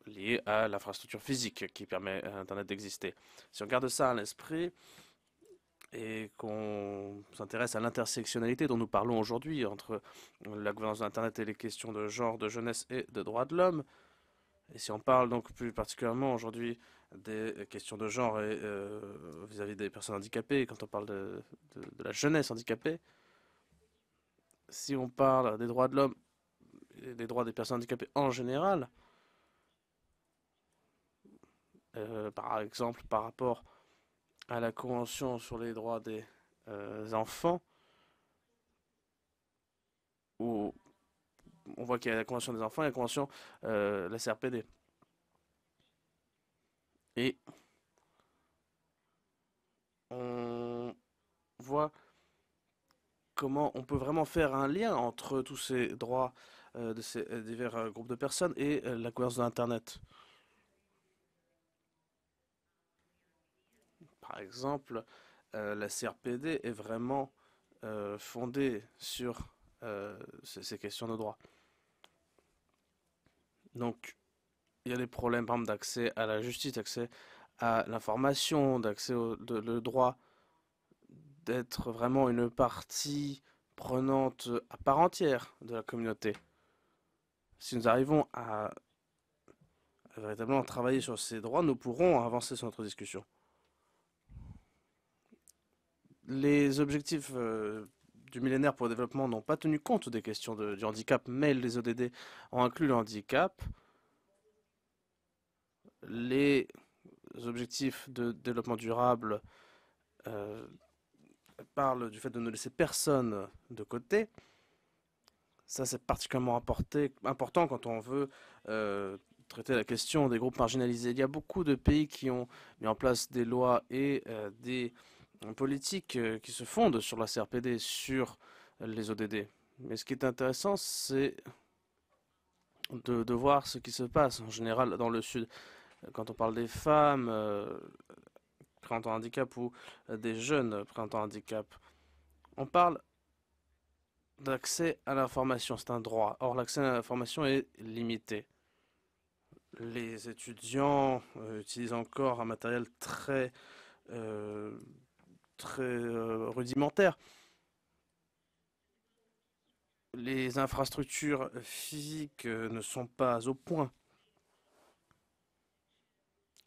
liés à l'infrastructure physique qui permet à Internet d'exister. Si on garde ça à l'esprit et qu'on s'intéresse à l'intersectionnalité dont nous parlons aujourd'hui entre la gouvernance de l'Internet et les questions de genre, de jeunesse et de droits de l'homme, et si on parle donc plus particulièrement aujourd'hui des questions de genre euh, vis-à-vis des personnes handicapées, quand on parle de, la jeunesse handicapée, si on parle des droits de l'homme et des droits des personnes handicapées en général, euh, par exemple par rapport à la Convention sur les droits des euh, enfants, ou on voit qu'il y a la Convention des enfants et la Convention, de euh, la CRPD. Et on voit comment on peut vraiment faire un lien entre tous ces droits euh, de ces euh, divers groupes de personnes et la cohérence de l'Internet. Par exemple, la CRPD est vraiment fondée sur euh, ces questions de droit. Donc, il y a des problèmes, par d'accès à la justice, d'accès à l'information, d'accès au droit d'être vraiment une partie prenante à part entière de la communauté. Si nous arrivons à, véritablement travailler sur ces droits, nous pourrons avancer sur notre discussion. Les objectifs euh, du millénaire pour le développement n'ont pas tenu compte des questions du handicap, mais les ODD ont inclus le handicap. Les objectifs de développement durable euh, parlent du fait de ne laisser personne de côté. Ça, c'est particulièrement important quand on veut euh, traiter la question des groupes marginalisés. Il y a beaucoup de pays qui ont mis en place des lois et euh, des politiques euh, qui se fondent sur la CRPD, sur les ODD. Mais ce qui est intéressant, c'est de, voir ce qui se passe en général dans le Sud. Quand on parle des femmes, euh, présentant handicap ou euh, des jeunes printemps handicap, on parle d'accès à l'information, c'est un droit. Or, l'accès à l'information est limité. Les étudiants utilisent encore un matériel très très euh, rudimentaire. Les infrastructures physiques euh, ne sont pas au point.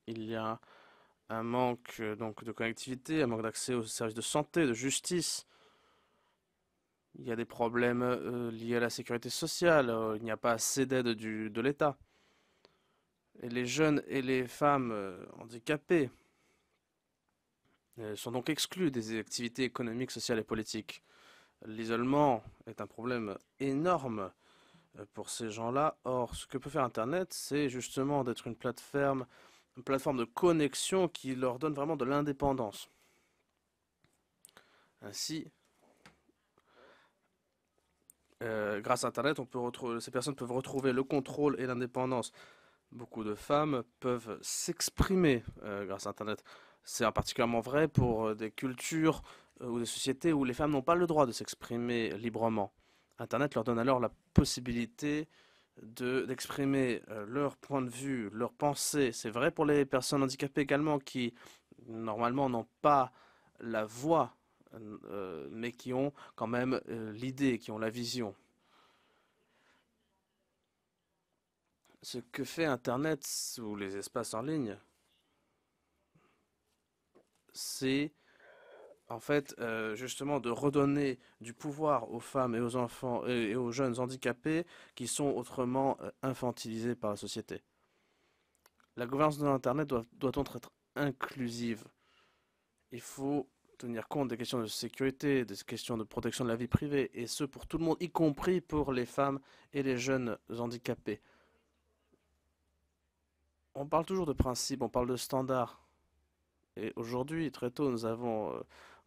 Il y a un manque euh, donc de connectivité, un manque d'accès aux services de santé, de justice. Il y a des problèmes liés à la sécurité sociale. il n'y a pas assez d'aide de l'État. Et les jeunes et les femmes handicapées euh, sont donc exclus des activités économiques, sociales et politiques. L'isolement est un problème énorme euh, pour ces gens-là. Or, ce que peut faire Internet, c'est justement d'être une plateforme, une plateforme de connexion qui leur donne vraiment de l'indépendance. Ainsi, euh, grâce à Internet, ces personnes peuvent retrouver le contrôle et l'indépendance. Beaucoup de femmes peuvent s'exprimer grâce à Internet. C'est particulièrement vrai pour euh, des cultures euh, ou des sociétés où les femmes n'ont pas le droit de s'exprimer librement. Internet leur donne alors la possibilité d'exprimer euh, leur point de vue, leur pensée. C'est vrai pour les personnes handicapées également qui, normalement, n'ont pas la voix, mais qui ont quand même l'idée, qui ont la vision. Ce que fait Internet ou les espaces en ligne, c'est en fait euh, justement de redonner du pouvoir aux femmes et aux enfants et, aux jeunes handicapés qui sont autrement euh, infantilisés par la société. La gouvernance de l'Internet doit, doit être inclusive. Il faut tenir compte des questions de sécurité, des questions de protection de la vie privée, et ce pour tout le monde, y compris pour les femmes et les jeunes handicapés. On parle toujours de principes, on parle de standards. Et aujourd'hui, très tôt, nous avons euh,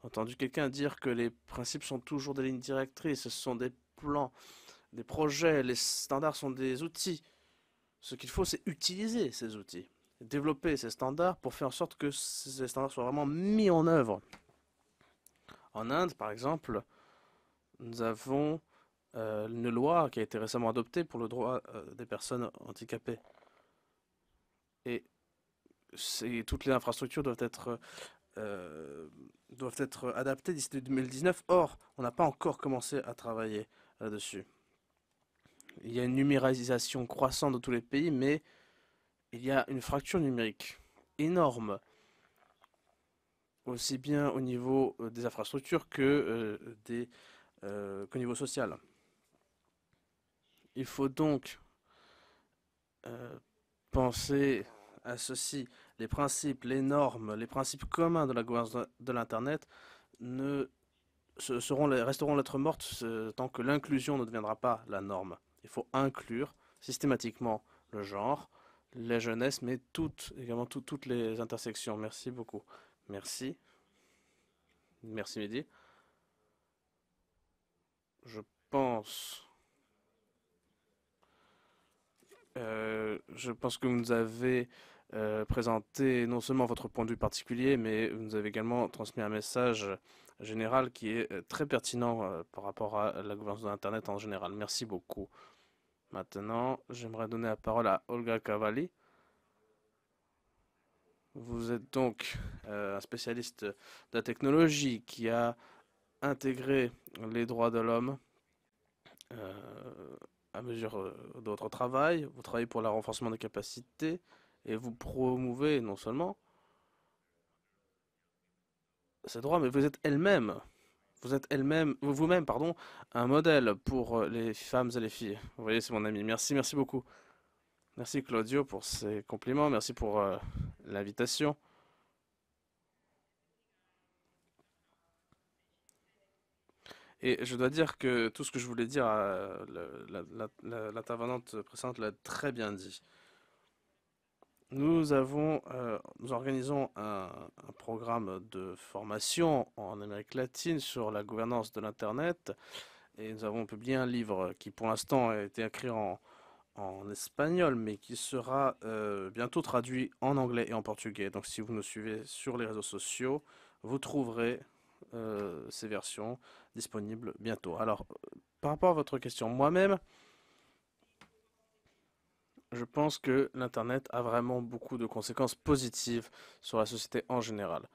entendu quelqu'un dire que les principes sont toujours des lignes directrices, ce sont des plans, des projets, les standards sont des outils. Ce qu'il faut, c'est utiliser ces outils, développer ces standards pour faire en sorte que ces standards soient vraiment mis en œuvre. En Inde, par exemple, nous avons euh, une loi qui a été récemment adoptée pour le droit euh, des personnes handicapées. Et toutes les infrastructures doivent être euh, doivent être adaptées d'ici 2019. Or, on n'a pas encore commencé à travailler là-dessus. Euh, il y a une numérisation croissante dans tous les pays, mais il y a une fracture numérique énorme, aussi bien au niveau euh, des infrastructures que des qu'au niveau social. Il faut donc penser ceci, les principes, les normes, les principes communs de la gouvernance de l'Internet ne seront, resteront l'être mortes tant que l'inclusion ne deviendra pas la norme. Il faut inclure systématiquement le genre, les jeunesses, mais toutes, également toutes les intersections. Merci beaucoup. Merci. Merci Mehdi. Je pense euh, je pense que vous nous avez euh, présenté non seulement votre point de vue particulier, mais vous nous avez également transmis un message général qui est euh, très pertinent par rapport à la gouvernance de l'Internet en général. Merci beaucoup. Maintenant, j'aimerais donner la parole à Olga Cavalli. Vous êtes donc un spécialiste de la technologie qui a intégré les droits de l'homme à mesure euh, de votre travail, vous travaillez pour le renforcement des capacités et vous promouvez non seulement ces droits, mais vous êtes elle-même, vous êtes elle-même, vous-même, pardon, un modèle pour euh, les femmes et les filles. Vous voyez, c'est mon ami. Merci, merci beaucoup. Merci Claudio pour ces compliments, merci pour euh, l'invitation. Et je dois dire que tout ce que je voulais dire, l'intervenante précédente l'a très bien dit. Nous avons, euh, nous organisons un, programme de formation en Amérique latine sur la gouvernance de l'Internet et nous avons publié un livre qui pour l'instant a été écrit en, en espagnol mais qui sera euh, bientôt traduit en anglais et en portugais. Donc si vous nous suivez sur les réseaux sociaux, vous trouverez euh, ces versions disponibles bientôt. Alors, par rapport à votre question, moi-même, je pense que l'Internet a vraiment beaucoup de conséquences positives sur la société en général.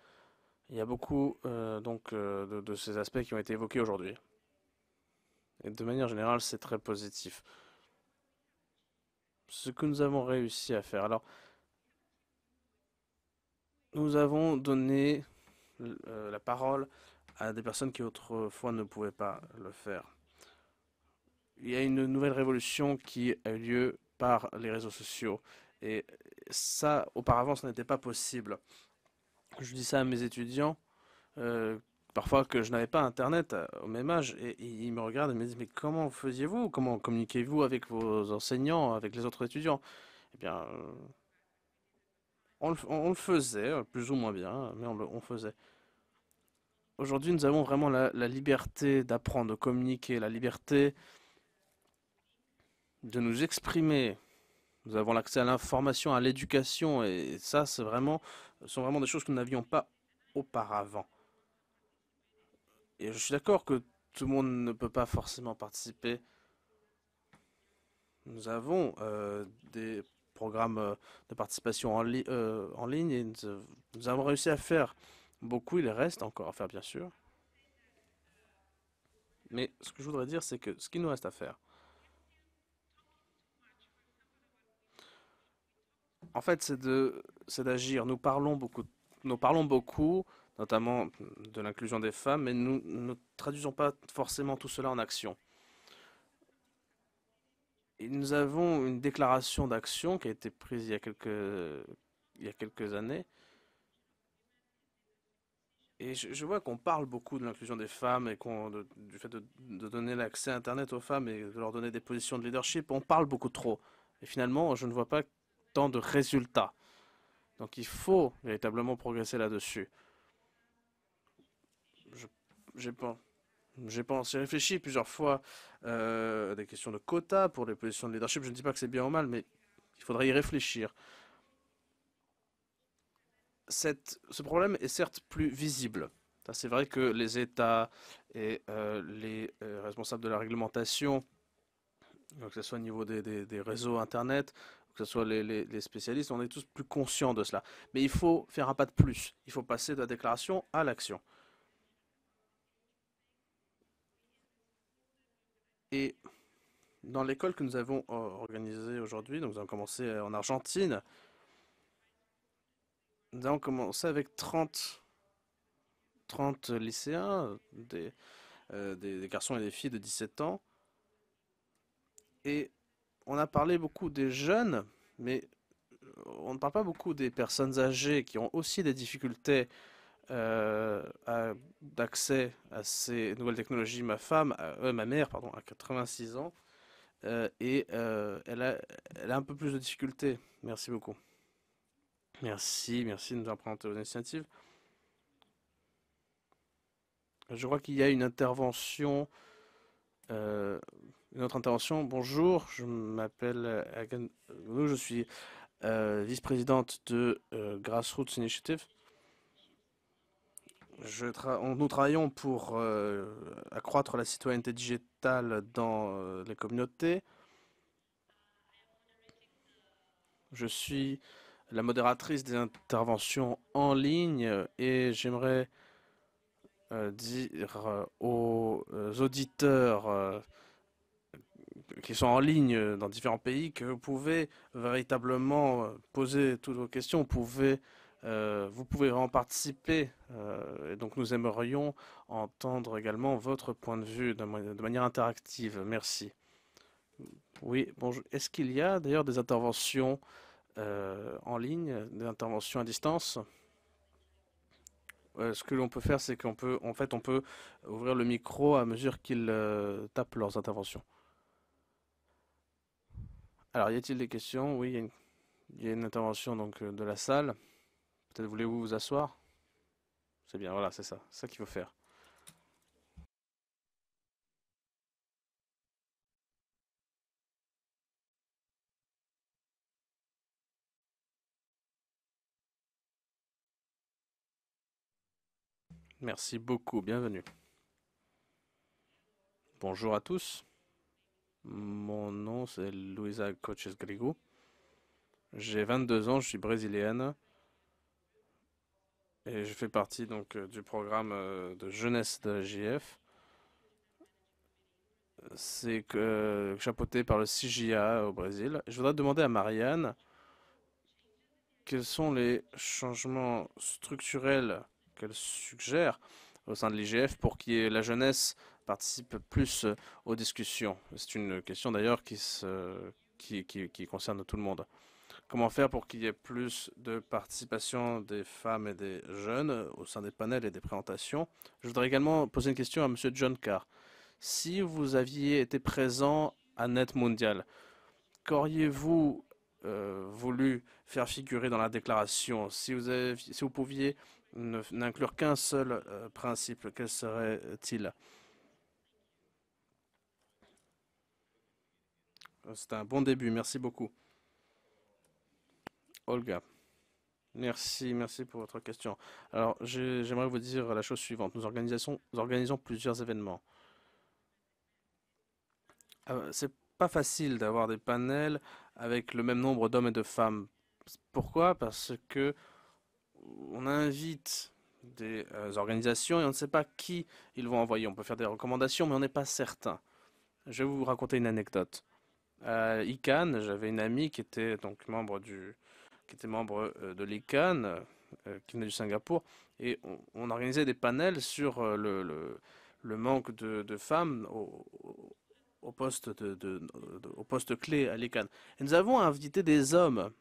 Il y a beaucoup euh, donc, euh, de, ces aspects qui ont été évoqués aujourd'hui. Et de manière générale, c'est très positif. Ce que nous avons réussi à faire. Alors, nous avons donné euh, la parole à des personnes qui autrefois ne pouvaient pas le faire. Il y a une nouvelle révolution qui a eu lieu par les réseaux sociaux. Et ça, auparavant, ce n'était pas possible. Je dis ça à mes étudiants, euh, parfois que je n'avais pas Internet euh, au même âge, et, ils me regardent et me disent, mais comment faisiez-vous Comment communiquez-vous avec vos enseignants, avec les autres étudiants Eh bien, on le, faisait, euh, plus ou moins bien, euh, mais on le faisait. Aujourd'hui, nous avons vraiment la, liberté d'apprendre, de communiquer, la liberté de nous exprimer. Nous avons l'accès à l'information, à l'éducation, et ça, c'est vraiment, sont vraiment des choses que nous n'avions pas auparavant. Et je suis d'accord que tout le monde ne peut pas forcément participer. Nous avons euh, des Programme euh, de participation en, euh, ligne et euh, nous, avons réussi à faire beaucoup, il reste encore à faire bien sûr. Mais ce que je voudrais dire, c'est que ce qu'il nous reste à faire, en fait, c'est d'agir. Nous parlons beaucoup, nous parlons beaucoup, notamment de l'inclusion des femmes, mais nous ne traduisons pas forcément tout cela en action. Et nous avons une déclaration d'action qui a été prise il y a quelques, il y quelques années. Et je, vois qu'on parle beaucoup de l'inclusion des femmes et du fait de, donner l'accès à Internet aux femmes et de leur donner des positions de leadership. On parle beaucoup trop. Et finalement, je ne vois pas tant de résultats. Donc il faut véritablement progresser là-dessus. Je, je, pense, j'ai réfléchi plusieurs fois euh, à des questions de quotas pour les positions de leadership. Je ne dis pas que c'est bien ou mal, mais il faudrait y réfléchir. ce problème est certes plus visible. C'est vrai que les États et euh, les euh, responsables de la réglementation, que ce soit au niveau des, réseaux Internet, que ce soit les, spécialistes, on est tous plus conscients de cela. Mais il faut faire un pas de plus. Il faut passer de la déclaration à l'action. Et dans l'école que nous avons organisée aujourd'hui, nous avons commencé euh, en Argentine, nous avons commencé avec 30, 30 lycéens, euh, des, garçons et des filles de 17 ans. Et on a parlé beaucoup des jeunes, mais euh, on ne parle pas beaucoup des personnes âgées qui ont aussi des difficultés euh, d'accès à ces nouvelles technologies, ma femme, euh, euh, ma mère, pardon, à 86 ans, et elle, a, a un peu plus de difficultés. Merci beaucoup. Merci, merci de nous avoir présenté vos initiatives. Je crois qu'il y a une intervention, une autre intervention. Bonjour, je m'appelle je suis vice-présidente de Grassroots Initiative nous travaillons pour euh, accroître la citoyenneté digitale dans euh, les communautés. Je suis la modératrice des interventions en ligne et j'aimerais euh, dire aux auditeurs qui sont en ligne dans différents pays que vous pouvez véritablement poser toutes vos questions, vous pouvez euh, vous pouvez en participer. Euh, et donc nous aimerions entendre également votre point de vue de, manière interactive. Merci. Oui, bonjour. Est-ce qu'il y a d'ailleurs des interventions euh, en ligne, des interventions à distance ce que l'on peut faire, c'est qu'on peut, en fait, on peut ouvrir le micro à mesure qu'ils tapent leurs interventions. Alors, y a-t-il des questions Oui, il y, y, a une intervention donc de la salle voulez-vous vous asseoir C'est bien, voilà, c'est ça. C'est ça qu'il faut faire. Merci beaucoup, bienvenue. Bonjour à tous. Mon nom c'est Luisa Coches grigou J'ai 22 ans, je suis brésilienne. Et je fais partie donc euh, du programme euh, de jeunesse de la C'est euh, chapeauté par le CJA au Brésil. Je voudrais demander à Marianne quels sont les changements structurels qu'elle suggère au sein de l'IGF pour que la jeunesse participe plus aux discussions. C'est une question d'ailleurs qui concerne tout le monde. Comment faire pour qu'il y ait plus de participation des femmes et des jeunes au sein des panels et des présentations Je voudrais également poser une question à M. John Carr. Si vous aviez été présent à Net Mondial, qu'auriez-vous euh, voulu faire figurer dans la déclaration si vous, pouviez n'inclure qu'un seul euh, principe, quel serait-il euh, C'est un bon début, merci beaucoup. Olga. Merci, merci pour votre question. Alors, j'aimerais vous dire la chose suivante. Nous, organisons, plusieurs événements. Euh, c'est pas facile d'avoir des panels avec le même nombre d'hommes et de femmes. Pourquoi Parce que on invite des euh, organisations et on ne sait pas qui ils vont envoyer. On peut faire des recommandations, mais on n'est pas certain. Je vais vous raconter une anecdote. À euh, ICANN, j'avais une amie qui était donc membre du, qui était membre euh, de l'ICANN, euh, qui venait du Singapour, et on, organisait des panels sur euh, le, manque de, femmes au, poste, de, poste clé à l'ICANN. Et nous avons invité des hommes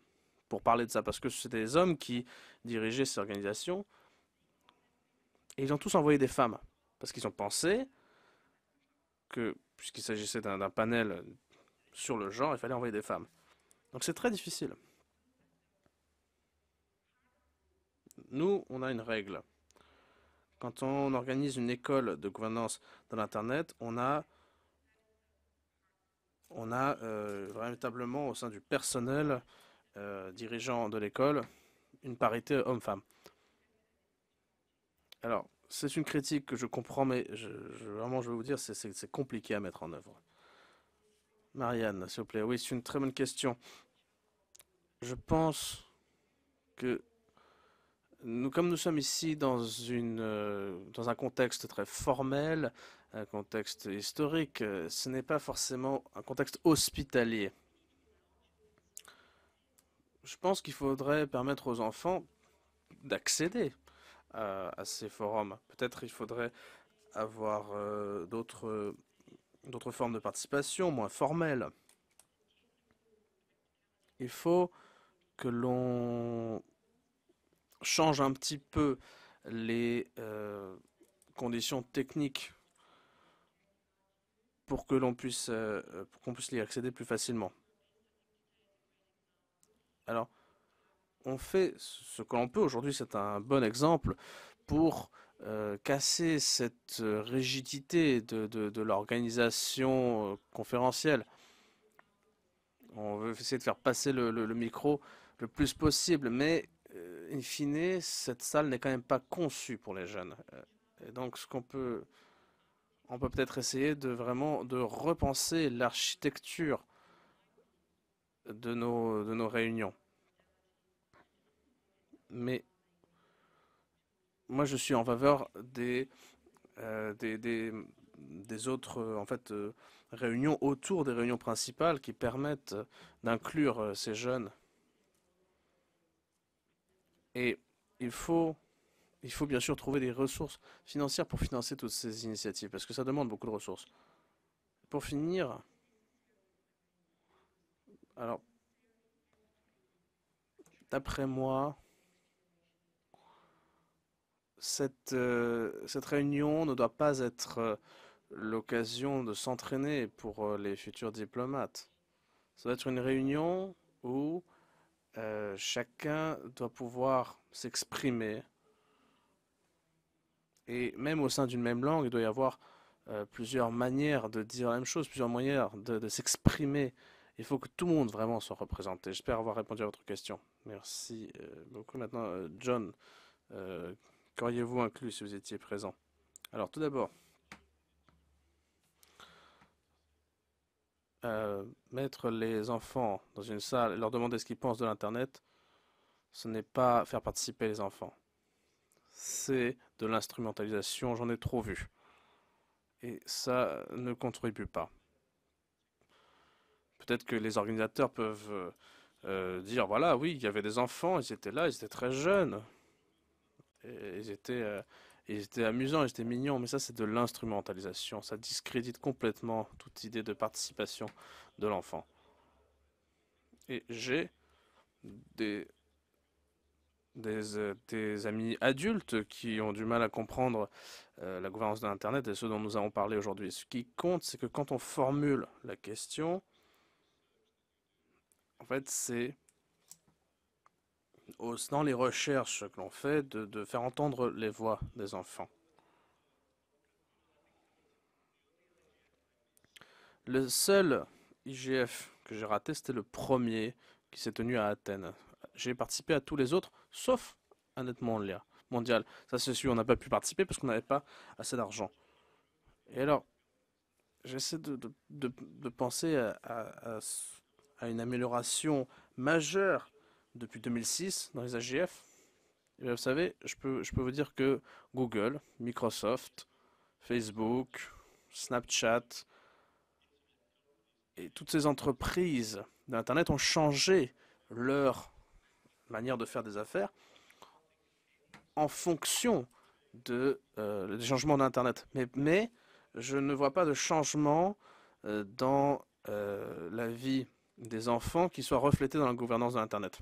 pour parler de ça, parce que c'était des hommes qui dirigeaient ces organisations, et ils ont tous envoyé des femmes, parce qu'ils ont pensé que, puisqu'il s'agissait d'un panel sur le genre, il fallait envoyer des femmes. Donc c'est très difficile. Nous, on a une règle. Quand on organise une école de gouvernance dans l'Internet, on a, on a euh, véritablement au sein du personnel euh, dirigeant de l'école une parité homme-femme. Alors, c'est une critique que je comprends, mais vraiment, je vais vous dire, c'est compliqué à mettre en œuvre. Marianne, s'il vous plaît. Oui, c'est une très bonne question. Je pense que nous, comme nous sommes ici euh, dans, un contexte très formel, un contexte historique, euh, ce n'est pas forcément un contexte hospitalier. Je pense qu'il faudrait permettre aux enfants d'accéder à, ces forums. Peut-être il faudrait avoir euh, d'autres formes de participation moins formelles. Il faut que l'on change un petit peu les euh, conditions techniques pour que l'on puisse, euh, qu'on puisse y accéder plus facilement. Alors, on fait ce que l'on peut. Aujourd'hui, c'est un bon exemple pour euh, casser cette rigidité de, l'organisation conférentielle. On veut essayer de faire passer le micro le plus possible, mais in fine, cette salle n'est quand même pas conçue pour les jeunes. Euh, et donc, ce qu'on peut, on peut peut-être essayer de vraiment de repenser l'architecture de nos, de nos réunions. Mais moi, je suis en faveur des, euh, des, autres euh, en fait, réunions autour des réunions principales qui permettent d'inclure ces jeunes et il faut, il faut bien sûr trouver des ressources financières pour financer toutes ces initiatives, parce que ça demande beaucoup de ressources. Pour finir, alors, d'après moi, cette, euh, cette réunion ne doit pas être euh, l'occasion de s'entraîner pour euh, les futurs diplomates. Ça doit être une réunion où euh, chacun doit pouvoir s'exprimer. Et même au sein d'une même langue, il doit y avoir euh, plusieurs manières de dire la même chose, plusieurs manières de, s'exprimer. Il faut que tout le monde vraiment soit représenté. J'espère avoir répondu à votre question. Merci euh, beaucoup. Maintenant, John, qu'auriez-vous inclus si vous étiez présent Alors tout d'abord, Euh, mettre les enfants dans une salle et leur demander ce qu'ils pensent de l'Internet, ce n'est pas faire participer les enfants. C'est de l'instrumentalisation, j'en ai trop vu. Et ça ne contribue pas. Peut-être que les organisateurs peuvent euh, euh, dire, voilà, oui, il y avait des enfants, ils étaient là, ils étaient très jeunes. ils étaient... Et c'était amusant et c'était mignon, mais ça c'est de l'instrumentalisation, ça discrédite complètement toute idée de participation de l'enfant. Et j'ai des, euh, amis adultes qui ont du mal à comprendre euh, la gouvernance de l'Internet et ce dont nous avons parlé aujourd'hui. Ce qui compte, c'est que quand on formule la question, en fait c'est dans les recherches que l'on fait, de, faire entendre les voix des enfants. Le seul IGF que j'ai raté, c'était le premier qui s'est tenu à Athènes. J'ai participé à tous les autres, sauf à Mondial. Mondial. Ça, c'est sûr, on n'a pas pu participer parce qu'on n'avait pas assez d'argent. Et alors, j'essaie de, penser à, une amélioration majeure depuis 2006 dans les AGF, vous savez, je peux, je peux vous dire que Google, Microsoft, Facebook, Snapchat, et toutes ces entreprises d'Internet ont changé leur manière de faire des affaires en fonction euh, des changements d'Internet. Mais, je ne vois pas de changement euh, dans euh, la vie des enfants qui soit reflété dans la gouvernance de l'Internet.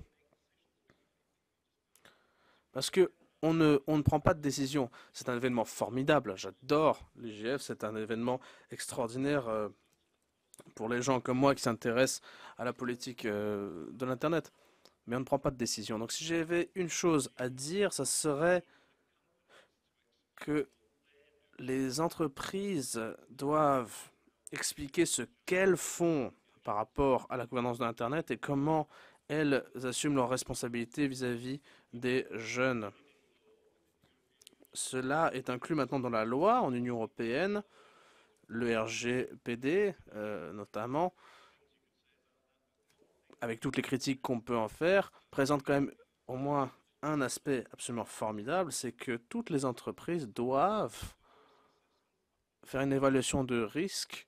Parce que on ne, on ne prend pas de décision. C'est un événement formidable. J'adore l'IGF. C'est un événement extraordinaire euh, pour les gens comme moi qui s'intéressent à la politique euh, de l'Internet. Mais on ne prend pas de décision. Donc si j'avais une chose à dire, ça serait que les entreprises doivent expliquer ce qu'elles font par rapport à la gouvernance de l'Internet et comment elles assument leurs responsabilités vis-à-vis des jeunes. Cela est inclus maintenant dans la loi en Union européenne, le RGPD euh, notamment, avec toutes les critiques qu'on peut en faire, présente quand même au moins un aspect absolument formidable, c'est que toutes les entreprises doivent faire une évaluation de risque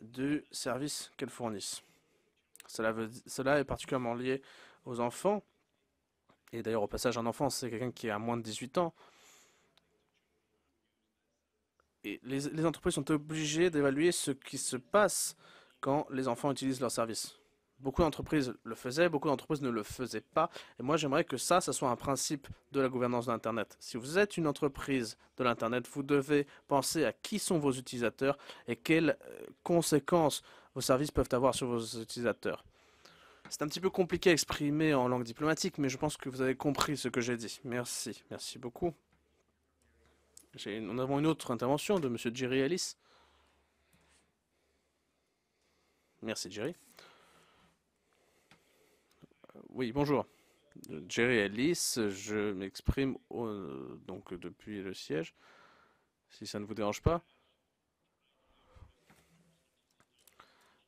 du service qu'elles fournissent. Cela, est particulièrement lié aux enfants. Et d'ailleurs, au passage, un enfant, c'est quelqu'un qui a moins de 18 ans. Et les, entreprises sont obligées d'évaluer ce qui se passe quand les enfants utilisent leurs services. Beaucoup d'entreprises le faisaient, beaucoup d'entreprises ne le faisaient pas. Et moi, j'aimerais que ça, ça soit un principe de la gouvernance de l'Internet. Si vous êtes une entreprise de l'Internet, vous devez penser à qui sont vos utilisateurs et quelles euh, conséquences services peuvent avoir sur vos utilisateurs. C'est un petit peu compliqué à exprimer en langue diplomatique, mais je pense que vous avez compris ce que j'ai dit. Merci, merci beaucoup. Nous avons une autre intervention de M. Jerry Ellis. Merci, Jerry. Oui, bonjour. Jerry Ellis, je m'exprime euh, donc depuis le siège, si ça ne vous dérange pas.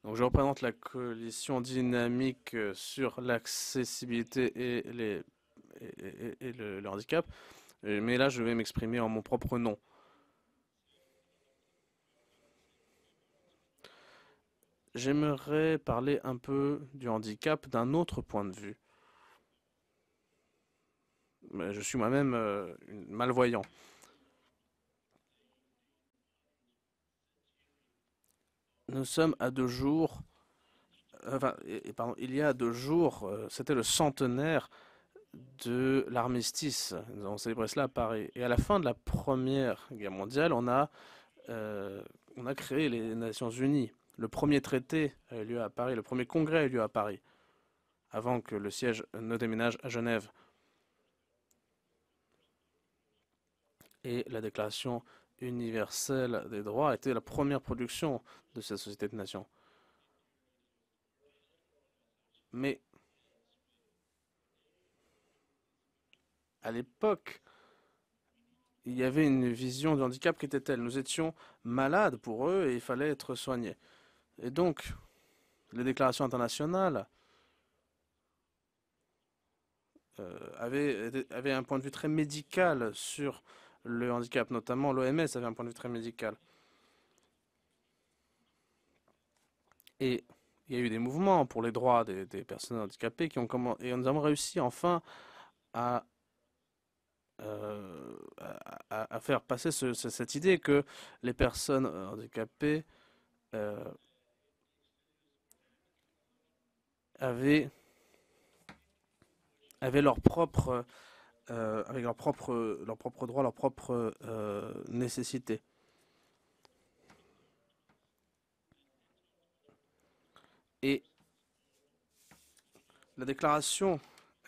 Donc, je représente la coalition dynamique euh, sur l'accessibilité et, les, et, le, handicap. Mais là, je vais m'exprimer en mon propre nom. J'aimerais parler un peu du handicap d'un autre point de vue. Je suis moi-même euh, malvoyant. nous sommes à deux jours, euh, enfin, pardon, il y a deux jours, euh, c'était le centenaire de l'armistice. Nous avons célébré cela à Paris. Et à la fin de la Première Guerre mondiale, on a, euh, on a créé les Nations Unies. Le premier traité a eu lieu à Paris, le premier congrès a eu lieu à Paris, avant que le siège ne déménage à Genève. Et la déclaration Universelle des droits était la première production de cette société de nations. Mais à l'époque, il y avait une vision du handicap qui était telle. Nous étions malades pour eux et il fallait être soignés. Et donc, les déclarations internationales euh, avaient, un point de vue très médical sur le handicap, notamment l'OMS avait un point de vue très médical. Et il y a eu des mouvements pour les droits des, personnes handicapées qui ont commencé, et nous avons réussi enfin à, euh, faire passer cette idée que les personnes handicapées euh, avaient, avaient leur propre euh, avec leurs propres leur propre droits, leurs propres euh, nécessités. Et la déclaration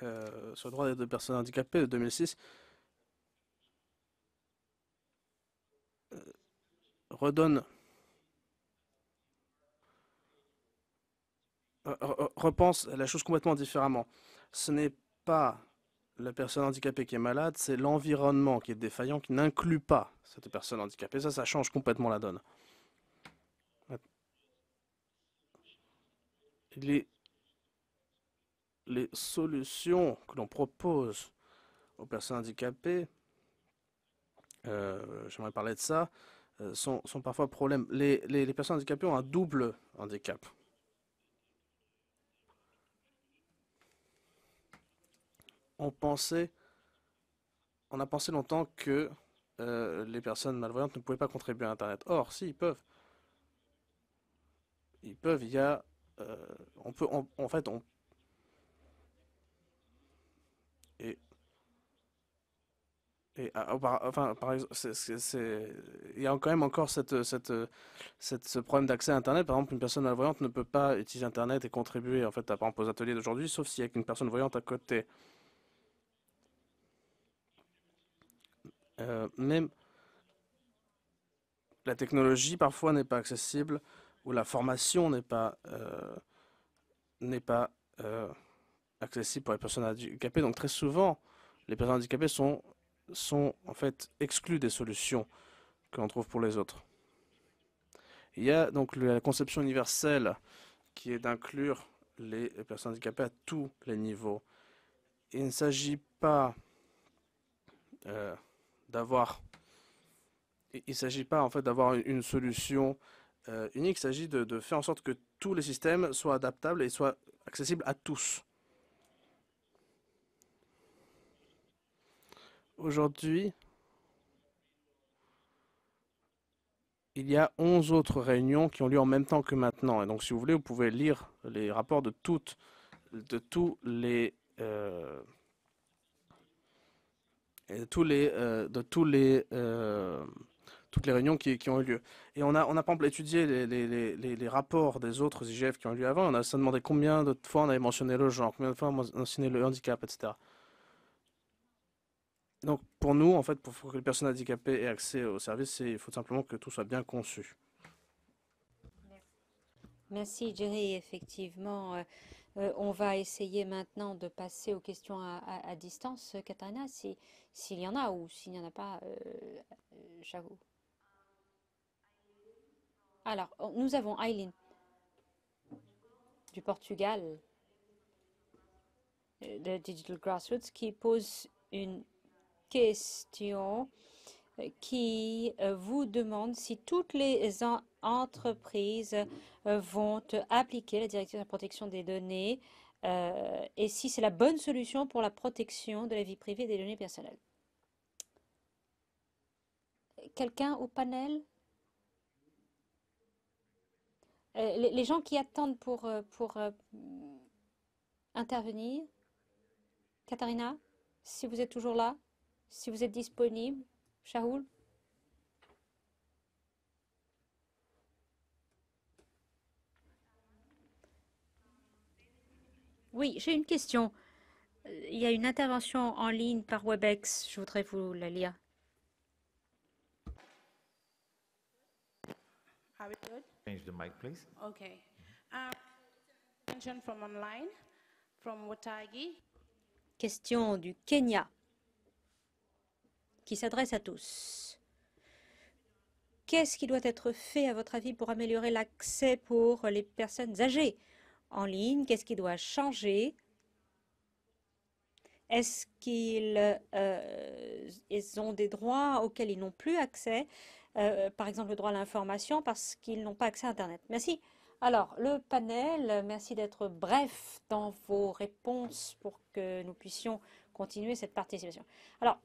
euh, sur le droit des personnes handicapées de 2006 redonne repense la chose complètement différemment. Ce n'est pas la personne handicapée qui est malade, c'est l'environnement qui est défaillant, qui n'inclut pas cette personne handicapée. Ça, ça change complètement la donne. Les, les solutions que l'on propose aux personnes handicapées, euh, j'aimerais parler de ça, euh, sont, parfois problèmes. les personnes handicapées ont un double handicap. on on a pensé longtemps que euh, les personnes malvoyantes ne pouvaient pas contribuer à Internet. Or, si, ils peuvent. Ils peuvent, il y a... Euh, on peut, en fait, on... Et... Et ah, oh, enfin, par exemple, il y a quand même encore cette, cette, ce problème d'accès à Internet. Par exemple, une personne malvoyante ne peut pas utiliser Internet et contribuer en fait, à, par exemple, aux ateliers d'aujourd'hui, sauf s'il y a une personne voyante à côté. Euh, même la technologie parfois n'est pas accessible ou la formation n'est pas, euh, pas euh, accessible pour les personnes handicapées. Donc très souvent, les personnes handicapées sont, sont en fait exclues des solutions que l'on trouve pour les autres. Il y a donc la conception universelle qui est d'inclure les personnes handicapées à tous les niveaux. Il ne s'agit pas d'avoir. Il ne s'agit pas en fait d'avoir une solution euh, unique, il s'agit de, faire en sorte que tous les systèmes soient adaptables et soient accessibles à tous. Aujourd'hui, il y a 11 autres réunions qui ont lieu en même temps que maintenant. Et donc, si vous voulez, vous pouvez lire les rapports de, toutes, de tous les... Euh, et tous les, de tous les, euh, euh, toutes les réunions qui, qui, ont eu lieu. Et on a, on a par étudié les, les, rapports des autres IGF qui ont eu lieu avant. On a demandé combien de fois on avait mentionné le genre, combien de fois on a mentionné le handicap, etc. Donc pour nous, en fait, pour que les personnes handicapées aient accès aux services, il faut simplement que tout soit bien conçu. Merci, Jerry. Effectivement, euh, euh, on va essayer maintenant de passer aux questions à, à, distance. Katarina, s'il y en a ou s'il n'y en a pas, j'avoue. Euh, euh, Alors, oh, nous avons Aileen du Portugal, de Digital Grassroots, qui pose une question euh, qui euh, vous demande si toutes les entreprises euh, vont appliquer la directive de la protection des données et si c'est la bonne solution pour la protection de la vie privée des données personnelles. Quelqu'un au panel les, gens qui attendent pour, pour intervenir Katharina, si vous êtes toujours là, si vous êtes disponible Shaoul Oui, j'ai une question. Il y a une intervention en ligne par WebEx. Je voudrais vous la lire. Question du Kenya qui s'adresse à tous. Qu'est-ce qui doit être fait, à votre avis, pour améliorer l'accès pour les personnes âgées en ligne Qu'est-ce qui doit changer Est-ce qu'ils euh, ont des droits auxquels ils n'ont plus accès euh, Par exemple, le droit à l'information parce qu'ils n'ont pas accès à Internet. Merci. Alors, le panel, merci d'être bref dans vos réponses pour que nous puissions continuer cette participation. Alors,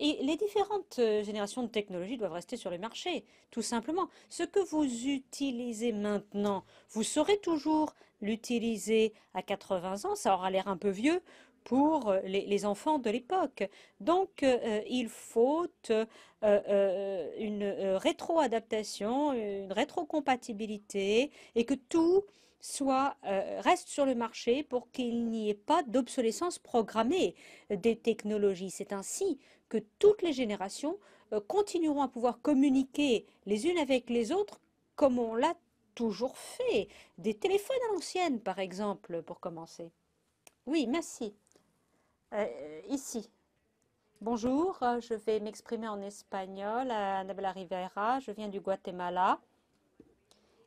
et les différentes euh, générations de technologies doivent rester sur le marché, tout simplement. Ce que vous utilisez maintenant, vous saurez toujours l'utiliser à 80 ans, ça aura l'air un peu vieux pour euh, les, enfants de l'époque. Donc, euh, il faut rétro-adaptation, une rétroadaptation, une rétrocompatibilité, et que tout soit reste sur le marché pour qu'il n'y ait pas d'obsolescence programmée des technologies. C'est ainsi que toutes les générations euh, continueront à pouvoir communiquer les unes avec les autres comme on l'a toujours fait. Des téléphones à l'ancienne, par exemple, pour commencer. Oui, merci. Euh, ici. Bonjour, euh, je vais m'exprimer en espagnol, Annabella Rivera, je viens du Guatemala.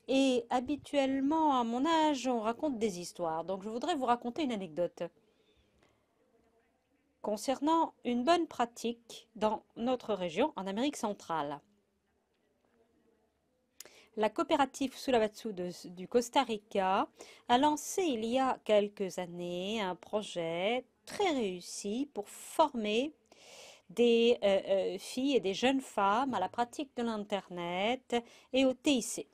Et habituellement, à mon âge, on raconte des histoires. Donc, je voudrais vous raconter une anecdote concernant une bonne pratique dans notre région en Amérique centrale. La coopérative Sulavatsu du Costa Rica a lancé il y a quelques années un projet très réussi pour former des euh, euh, filles et des jeunes femmes à la pratique de l'Internet et au TIC.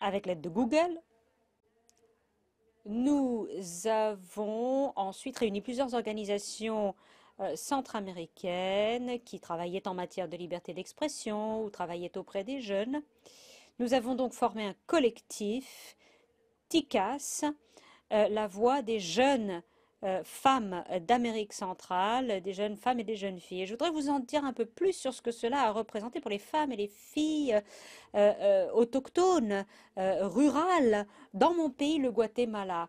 Avec l'aide de Google, nous avons ensuite réuni plusieurs organisations euh, centra-américaines qui travaillaient en matière de liberté d'expression ou travaillaient auprès des jeunes. Nous avons donc formé un collectif, TICAS, euh, la voix des jeunes euh, femmes d'Amérique centrale, des jeunes femmes et des jeunes filles. je voudrais vous en dire un peu plus sur ce que cela a représenté pour les femmes et les filles euh, euh, autochtones, rurales, dans mon pays, le Guatemala.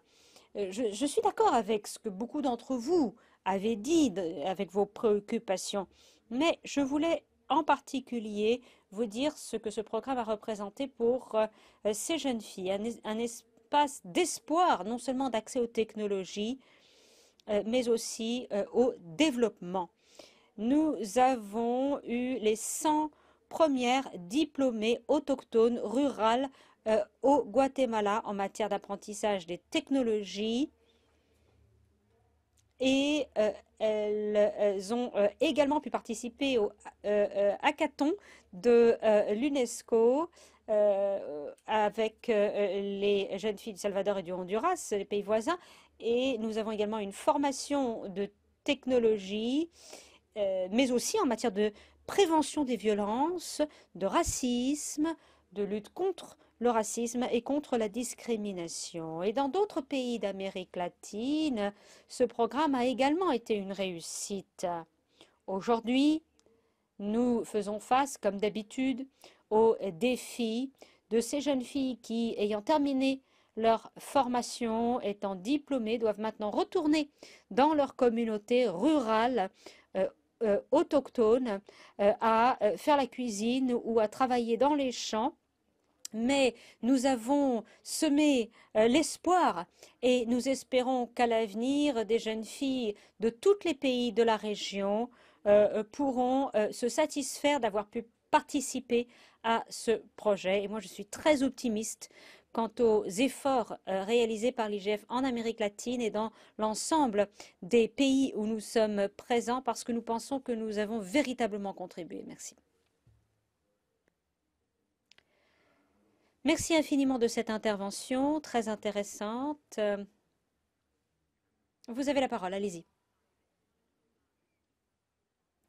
Je, suis d'accord avec ce que beaucoup d'entre vous avaient dit, avec vos préoccupations, mais je voulais en particulier vous dire ce que ce programme a représenté pour ces jeunes filles, un espace d'espoir, non seulement d'accès aux technologies, euh, mais aussi euh, au développement. Nous avons eu les 100 premières diplômées autochtones rurales euh, au Guatemala en matière d'apprentissage des technologies et elles ont également pu participer au hackathon de l'UNESCO avec les jeunes filles du Salvador et du Honduras, les pays voisins, et nous avons également une formation de technologie, euh, mais aussi en matière de prévention des violences, de racisme, de lutte contre le racisme et contre la discrimination. Et dans d'autres pays d'Amérique latine, ce programme a également été une réussite. Aujourd'hui, nous faisons face, comme d'habitude, aux défis de ces jeunes filles qui, ayant terminé leur formation, étant diplômés, doivent maintenant retourner dans leur communauté rurale euh, euh, autochtone euh, à faire la cuisine ou à travailler dans les champs mais nous avons semé l'espoir et nous espérons qu'à l'avenir, des jeunes filles de tous les pays de la région pourront se satisfaire d'avoir pu participer à ce projet. Et moi, je suis très optimiste quant aux efforts euh, réalisés par l'IGF en Amérique latine et dans l'ensemble des pays où nous sommes présents parce que nous pensons que nous avons véritablement contribué. Merci. Merci infiniment de cette intervention très intéressante. Euh, vous avez la parole, allez-y.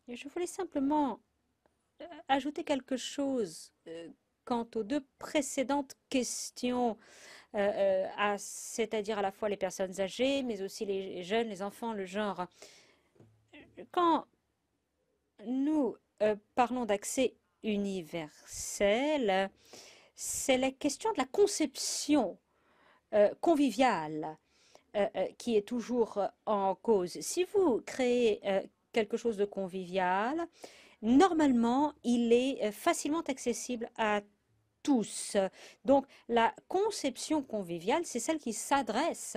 Je voulais simplement euh, ajouter quelque chose quant aux deux précédentes questions, euh, euh, c'est-à-dire à la fois les personnes âgées, mais aussi les jeunes, les enfants, le genre. Quand nous euh, parlons d'accès universel, c'est la question de la conception conviviale qui est toujours en cause. Si vous créez quelque chose de convivial, normalement, il est facilement accessible à tous tous. Donc la conception conviviale, c'est celle qui s'adresse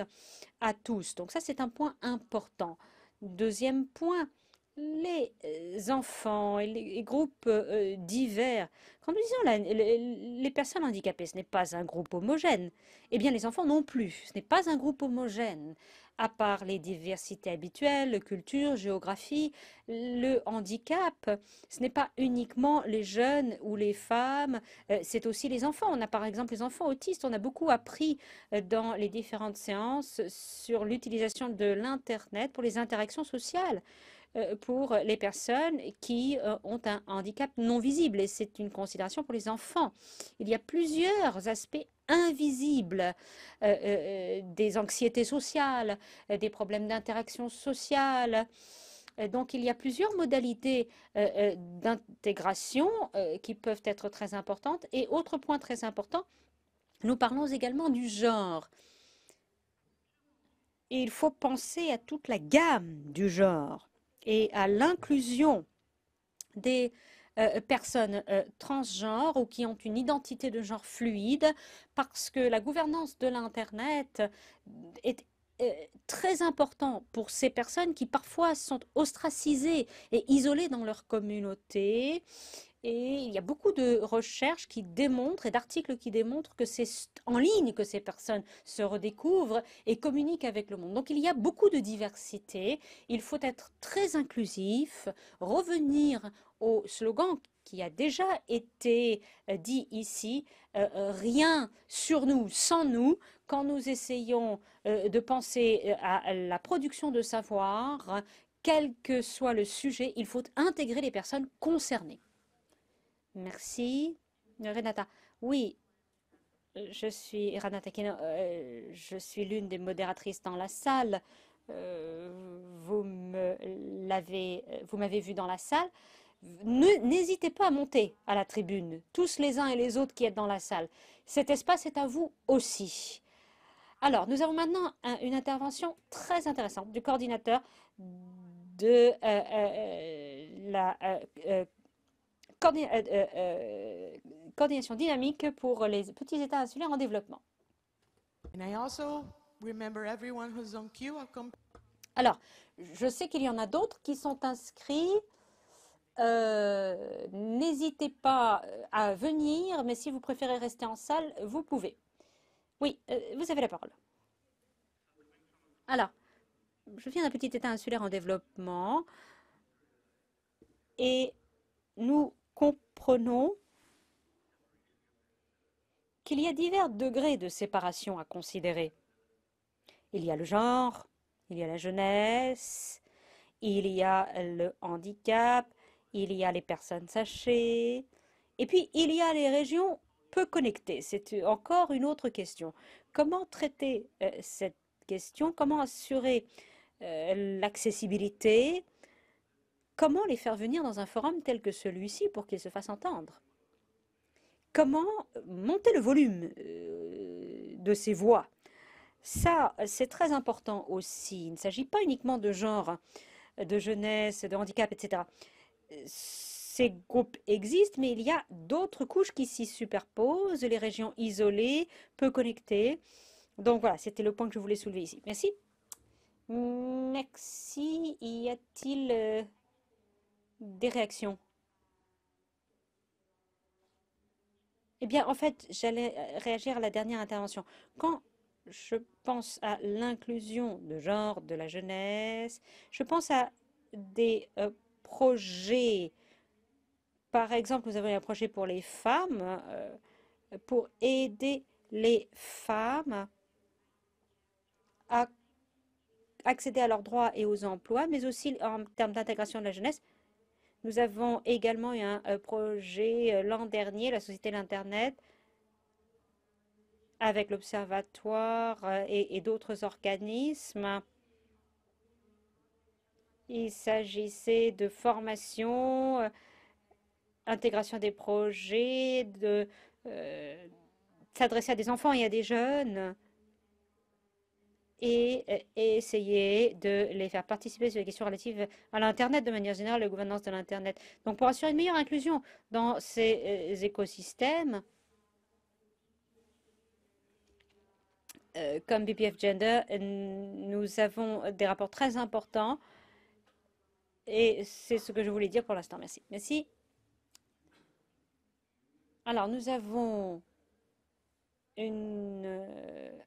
à tous. Donc ça, c'est un point important. Deuxième point, les euh, enfants et les groupes euh, divers. Quand nous disons les, les, personnes handicapées, ce n'est pas un groupe homogène. Eh bien, les enfants non plus. Ce n'est pas un groupe homogène à part les diversités habituelles, culture, géographie, le handicap, ce n'est pas uniquement les jeunes ou les femmes, euh, c'est aussi les enfants. On a par exemple les enfants autistes, on a beaucoup appris euh, dans les différentes séances sur l'utilisation de l'Internet pour les interactions sociales euh, pour les personnes qui ont un handicap non visible et c'est une considération pour les enfants. Il y a plusieurs aspects invisible euh, euh, euh, des anxiétés sociales, des problèmes d'interaction sociale. Donc il y a plusieurs modalités d'intégration qui peuvent être très importantes. Et autre point très important, nous parlons également du genre. Et il faut penser à toute la gamme du genre et à l'inclusion des euh, euh, personnes euh, transgenres ou qui ont une identité de genre fluide, parce que la gouvernance de l'Internet est très important pour ces personnes qui parfois sont ostracisées et isolées dans leur communauté. Et il y a beaucoup de recherches qui démontrent et d'articles qui démontrent que c'est en ligne que ces personnes se redécouvrent et communiquent avec le monde. Donc il y a beaucoup de diversité. Il faut être très inclusif, revenir au slogan qui a déjà été euh, dit ici, euh, euh, rien sur nous, sans nous, quand nous essayons de penser à la production de savoir, quel que soit le sujet, il faut intégrer les personnes concernées. Merci. Renata, oui, je suis Renata Keno, je suis l'une des modératrices dans la salle. vous m'avez vu dans la salle. N'hésitez pas à monter à la tribune, tous les uns et les autres qui êtes dans la salle. Cet espace est à vous aussi. Alors, nous avons maintenant une intervention très intéressante du coordinateur de euh, euh, euh, la coordination dynamique pour les petits États insulaires en développement. Alors, je sais qu'il y en a d'autres qui sont inscrits. Euh, n'hésitez pas euh, à venir, mais si vous préférez rester en salle, vous pouvez. Oui, euh, vous avez la parole. Alors, je viens d'un petit État insulaire en développement et nous comprenons qu'il y a divers degrés de séparation à considérer. Il y a le genre, il y a la jeunesse, il y a le handicap, il y a les personnes sachées, et puis il y a les régions peu connectées. C'est encore une autre question. Comment traiter euh, cette question Comment assurer euh, l'accessibilité Comment les faire venir dans un forum tel que celui-ci pour qu'ils se fassent entendre Comment monter le volume euh, de ces voix Ça, c'est très important aussi. Il ne s'agit pas uniquement de genre, de jeunesse, de handicap, etc ces groupes existent, mais il y a d'autres couches qui s'y superposent, les régions isolées, peu connectées. Donc voilà, c'était le point que je voulais soulever ici. Merci. Merci. Y a-t-il euh, des réactions Eh bien, en fait, j'allais euh, réagir à la dernière intervention. Quand je pense à l'inclusion de genre de la jeunesse, je pense à des euh, projets. Par exemple, nous avons un projet pour les femmes, euh, pour aider les femmes à accéder à leurs droits et aux emplois, mais aussi en termes d'intégration de la jeunesse. Nous avons également eu un euh, projet euh, l'an dernier, la Société de l'Internet, avec l'Observatoire et, et d'autres organismes il s'agissait de formation, euh, intégration des projets, de euh, s'adresser à des enfants et à des jeunes et, essayer de les faire participer sur les questions relatives à l'Internet de manière générale, la gouvernance de l'Internet. Donc pour assurer une meilleure inclusion dans ces euh, écosystèmes, comme BPF Gender, nous avons des rapports très importants et c'est ce que je voulais dire pour l'instant. Merci. Merci. Alors, nous avons une euh,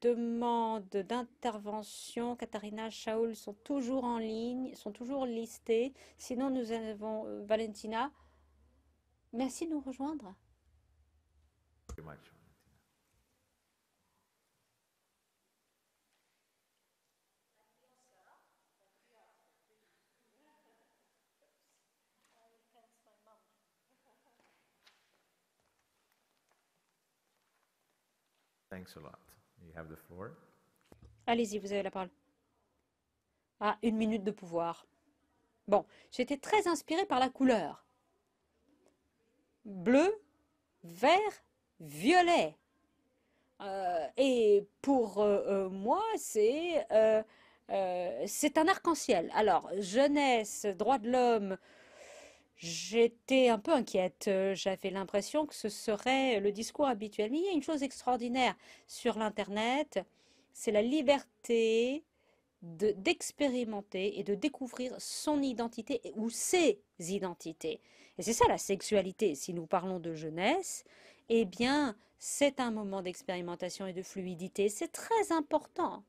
demande d'intervention, Katharina, Shaul sont toujours en ligne, sont toujours listés. Sinon, nous avons euh, Valentina. Merci de nous rejoindre. Merci. floor. Allez-y, vous avez la parole. Ah, une minute de pouvoir. Bon, j'étais très inspirée par la couleur. Bleu, vert, violet. Euh, et pour euh, euh, moi, c'est un arc-en-ciel. Alors, jeunesse, droit de l'homme, J'étais un peu inquiète. J'avais l'impression que ce serait le discours habituel. Mais il y a une chose extraordinaire sur l'Internet, c'est la liberté d'expérimenter et de découvrir son identité ou ses identités. Et c'est ça la sexualité. Si nous parlons de jeunesse, eh bien, c'est un moment d'expérimentation et de fluidité. C'est très important.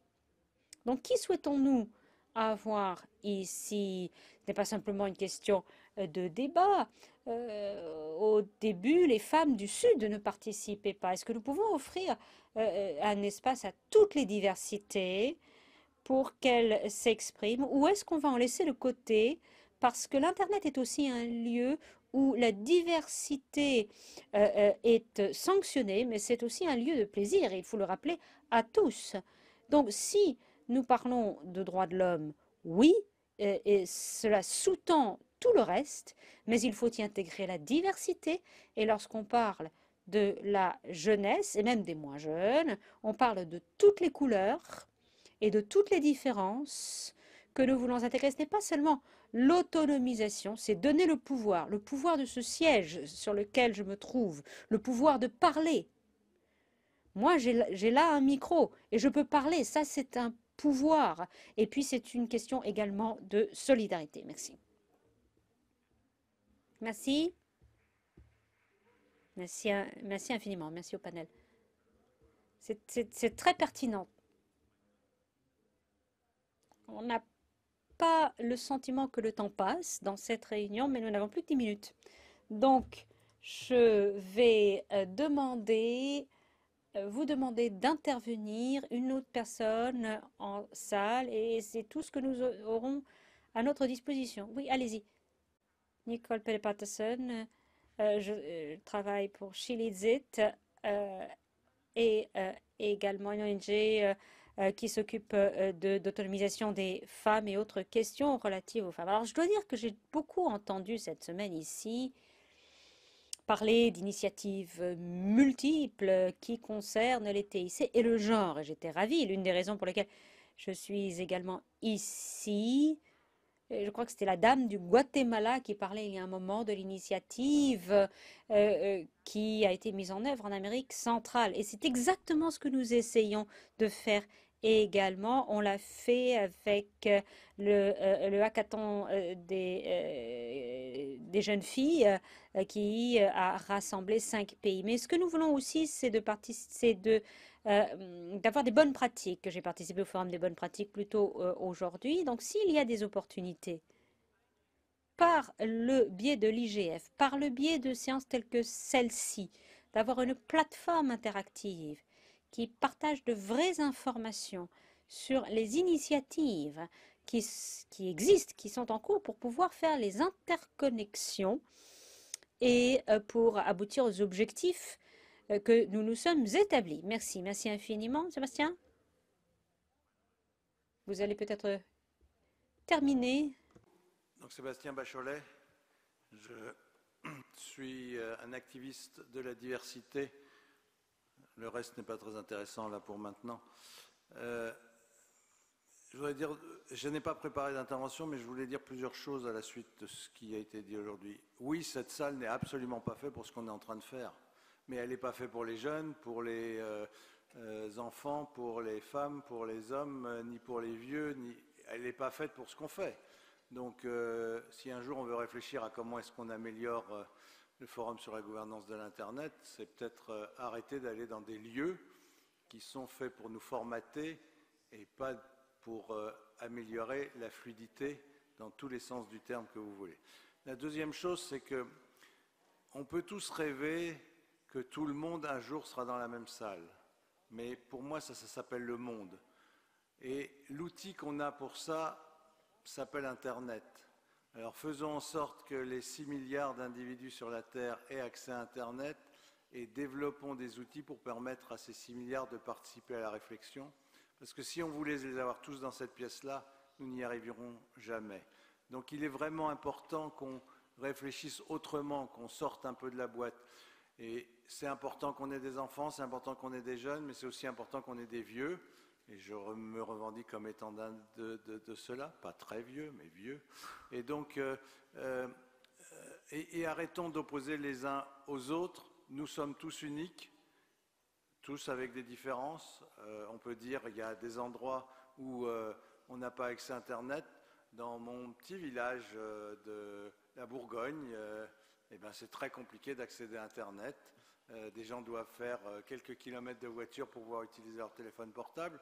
Donc, qui souhaitons-nous avoir ici Ce n'est pas simplement une question de débat. Euh, au début, les femmes du Sud ne participaient pas. Est-ce que nous pouvons offrir euh, euh, un espace à toutes les diversités pour qu'elles s'expriment Ou est-ce qu'on va en laisser le côté parce que l'Internet est aussi un lieu où la diversité est sanctionnée, mais c'est aussi un lieu de plaisir, et il faut le rappeler à tous. Donc si nous parlons de droits de l'homme, oui, et cela sous-tend tout le reste, mais il faut y intégrer la diversité. Et lorsqu'on parle de la jeunesse, et même des moins jeunes, on parle de toutes les couleurs et de toutes les différences que nous voulons intégrer. Ce n'est pas seulement l'autonomisation, c'est donner le pouvoir, le pouvoir de ce siège sur lequel je me trouve, le pouvoir de parler. Moi, j'ai là un micro et je peux parler. Ça, c'est un pouvoir. Et puis, c'est une question également de solidarité. Merci. Merci. Merci, euh, merci infiniment. Merci au panel. C'est très pertinent. On n'a pas le sentiment que le temps passe dans cette réunion, mais nous n'avons plus que 10 minutes. Donc, je vais euh, demander, euh, vous demander d'intervenir une autre personne en salle et c'est tout ce que nous aurons à notre disposition. Oui, allez-y. Nicole Pelle-Patterson. Euh, je euh, travaille pour Chilizit euh, et également une ONG qui s'occupe d'autonomisation des femmes et autres questions relatives aux femmes. Alors, je dois dire que j'ai beaucoup entendu cette semaine ici parler d'initiatives multiples qui concernent les TIC et le genre. J'étais ravie. L'une des raisons pour lesquelles je suis également ici, euh, je crois que c'était la dame du Guatemala qui parlait il y a un moment de l'initiative euh, euh, qui a été mise en œuvre en Amérique centrale. Et c'est exactement ce que nous essayons de faire et également, on l'a fait avec le, hackathon des, des, jeunes filles qui a rassemblé cinq pays. Mais ce que nous voulons aussi, c'est de, euh, mm, d'avoir des bonnes pratiques. J'ai participé au forum des bonnes pratiques plutôt tôt euh, aujourd'hui. Donc s'il y a des opportunités par le biais de l'IGF, par le biais de séances telles que celle-ci, d'avoir une plateforme interactive qui partage de vraies informations sur les initiatives qui existent, qui sont en cours pour pouvoir faire les interconnexions et euh, pour aboutir aux objectifs euh, que nous nous sommes établis. Merci, merci infiniment, Sébastien. Vous allez peut-être euh, terminer. Donc Sébastien Bacholet, je suis euh, un activiste de la diversité. Le reste n'est pas très intéressant là pour maintenant. je voudrais dire, je n'ai pas préparé d'intervention, mais je voulais dire plusieurs choses à la suite de ce qui a été dit aujourd'hui. Oui, cette salle n'est absolument pas faite pour ce qu'on est en train de faire mais elle n'est pas faite pour les jeunes, pour les euh, euh, enfants, pour les femmes, pour les hommes, euh, ni pour les vieux, elle n'est pas faite pour ce qu'on fait. Donc si un jour on veut réfléchir à comment est-ce qu'on améliore le forum sur la gouvernance de l'Internet, c'est peut-être arrêter d'aller dans des lieux qui sont faits pour nous formater et pas pour améliorer la fluidité dans tous les sens du terme que vous voulez. La deuxième chose, c'est que on peut tous rêver que tout le monde un jour sera dans la même salle. Mais pour moi, ça, s'appelle le monde. Et l'outil qu'on a pour ça s'appelle Internet. Alors faisons en sorte que les 6 milliards d'individus sur la Terre aient accès à Internet et développons des outils pour permettre à ces 6 milliards de participer à la réflexion. Parce que si on voulait les avoir tous dans cette pièce-là, nous n'y arriverons jamais. Donc il est vraiment important qu'on réfléchisse autrement, qu'on sorte un peu de la boîte. Et c'est important qu'on ait des enfants, c'est important qu'on ait des jeunes, mais c'est aussi important qu'on ait des vieux. Et je me revendique comme étant d'un de, de, de cela, pas très vieux, mais vieux. Et donc, euh, euh, et, arrêtons d'opposer les uns aux autres. Nous sommes tous uniques, tous avec des différences. Euh, on peut dire il y a des endroits où on n'a pas accès à Internet. Dans mon petit village de la Bourgogne, eh ben, c'est très compliqué d'accéder à Internet. Euh, des gens doivent faire euh, quelques kilomètres de voiture pour pouvoir utiliser leur téléphone portable.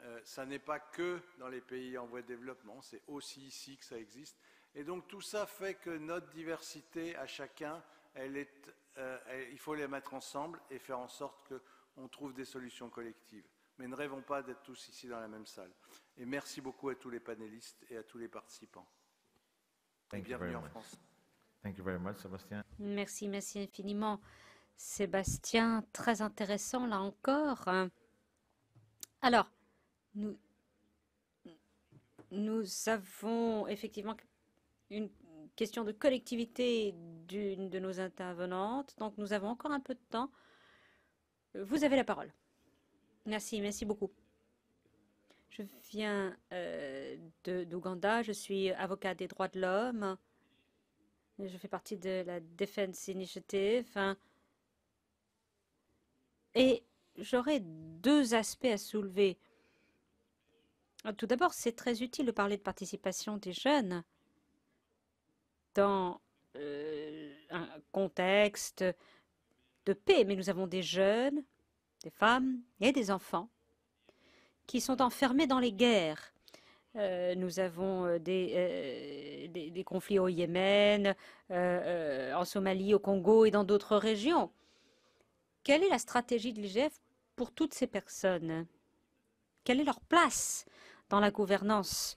Euh, ça n'est pas que dans les pays en voie de développement, c'est aussi ici que ça existe. Et donc tout ça fait que notre diversité à chacun, il faut les mettre ensemble et faire en sorte qu'on trouve des solutions collectives. Mais ne rêvons pas d'être tous ici dans la même salle. Et merci beaucoup à tous les panélistes et à tous les participants. Bienvenue en France. Merci, merci infiniment. Sébastien, très intéressant là encore. Alors, nous, nous avons effectivement une question de collectivité d'une de nos intervenantes, donc nous avons encore un peu de temps. Vous avez la parole. Merci, merci beaucoup. Je viens euh, d'Ouganda, je suis avocat des droits de l'homme. Je fais partie de la Defense Initiative. Hein. Et j'aurais deux aspects à soulever. Tout d'abord, c'est très utile de parler de participation des jeunes dans euh, un contexte de paix, mais nous avons des jeunes, des femmes et des enfants qui sont enfermés dans les guerres euh, nous avons euh, euh, des, conflits au Yémen, en Somalie, au Congo et dans d'autres régions. Quelle est la stratégie de l'IGF pour toutes ces personnes Quelle est leur place dans la gouvernance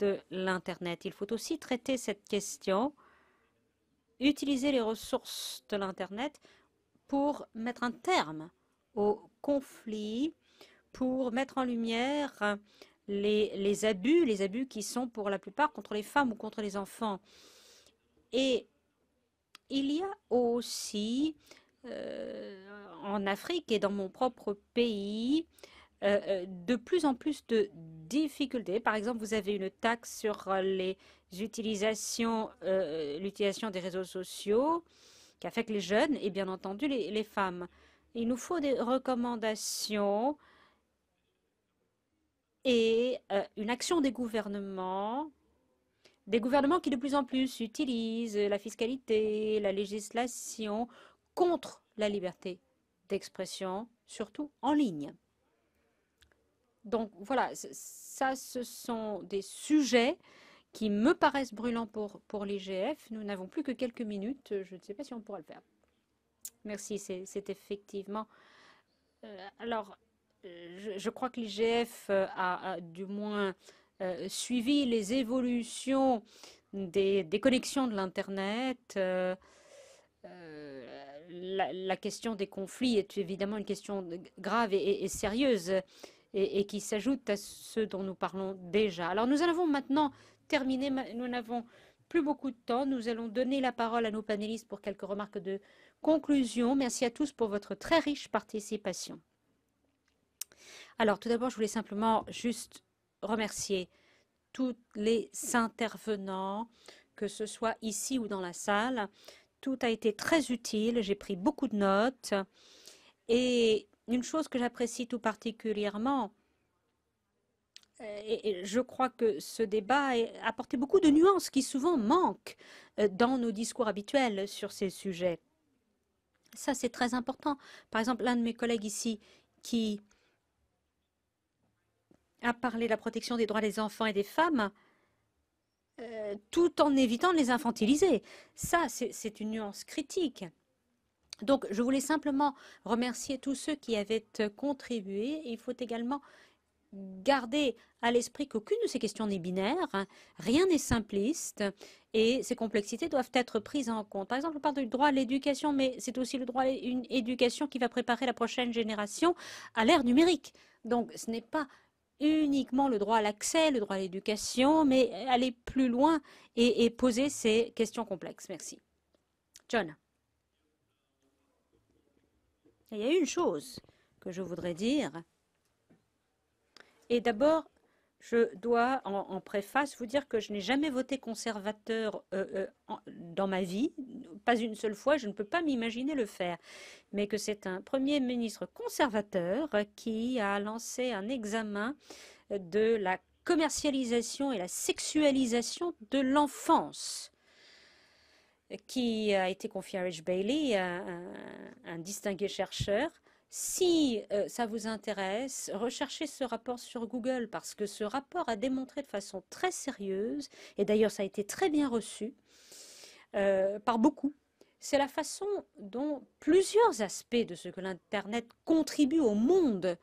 de l'Internet Il faut aussi traiter cette question, utiliser les ressources de l'Internet pour mettre un terme aux conflits, pour mettre en lumière les, abus, les abus qui sont pour la plupart contre les femmes ou contre les enfants. Et il y a aussi euh, en Afrique et dans mon propre pays euh, euh, de plus en plus de difficultés. Par exemple, vous avez une taxe sur les utilisations, l'utilisation des réseaux sociaux qui affecte les jeunes et bien entendu les femmes. Il nous faut des recommandations et euh, une action des gouvernements, des gouvernements qui de plus en plus utilisent la fiscalité, la législation contre la liberté d'expression, surtout en ligne. Donc voilà, ça, ce sont des sujets qui me paraissent brûlants pour, pour l'IGF. Nous n'avons plus que quelques minutes, je ne sais pas si on pourra le faire. Merci, c'est effectivement... Euh, alors, je, crois que l'IGF euh, a, du moins euh, suivi les évolutions des, connexions de l'Internet. Euh, la, question des conflits est évidemment une question grave et, sérieuse et, et qui s'ajoute à ceux dont nous parlons déjà. Alors nous en avons maintenant terminé, nous n'avons plus beaucoup de temps. Nous allons donner la parole à nos panélistes pour quelques remarques de conclusion. Merci à tous pour votre très riche participation. Alors, tout d'abord, je voulais simplement juste remercier tous les intervenants, que ce soit ici ou dans la salle. Tout a été très utile, j'ai pris beaucoup de notes. Et une chose que j'apprécie tout particulièrement, euh, et je crois que ce débat a apporté beaucoup de nuances qui souvent manquent euh, dans nos discours habituels sur ces sujets. Ça, c'est très important. Par exemple, l'un de mes collègues ici qui à parler de la protection des droits des enfants et des femmes euh, tout en évitant de les infantiliser. Ça, c'est une nuance critique. Donc, je voulais simplement remercier tous ceux qui avaient euh, contribué. Il faut également garder à l'esprit qu'aucune de ces questions n'est binaire, hein. rien n'est simpliste, et ces complexités doivent être prises en compte. Par exemple, on parle du droit à l'éducation, mais c'est aussi le droit à une éducation qui va préparer la prochaine génération à l'ère numérique. Donc, ce n'est pas uniquement le droit à l'accès, le droit à l'éducation, mais aller plus loin et, poser ces questions complexes. Merci. John. Il y a une chose que je voudrais dire. Et d'abord, je dois en, préface vous dire que je n'ai jamais voté conservateur euh, euh, dans ma vie, pas une seule fois, je ne peux pas m'imaginer le faire, mais que c'est un Premier ministre conservateur qui a lancé un examen de la commercialisation et la sexualisation de l'enfance qui a été confié à Rich Bailey, un distingué chercheur, si euh, ça vous intéresse, recherchez ce rapport sur Google parce que ce rapport a démontré de façon très sérieuse, et d'ailleurs ça a été très bien reçu euh, par beaucoup, c'est la façon dont plusieurs aspects de ce que l'Internet contribue au monde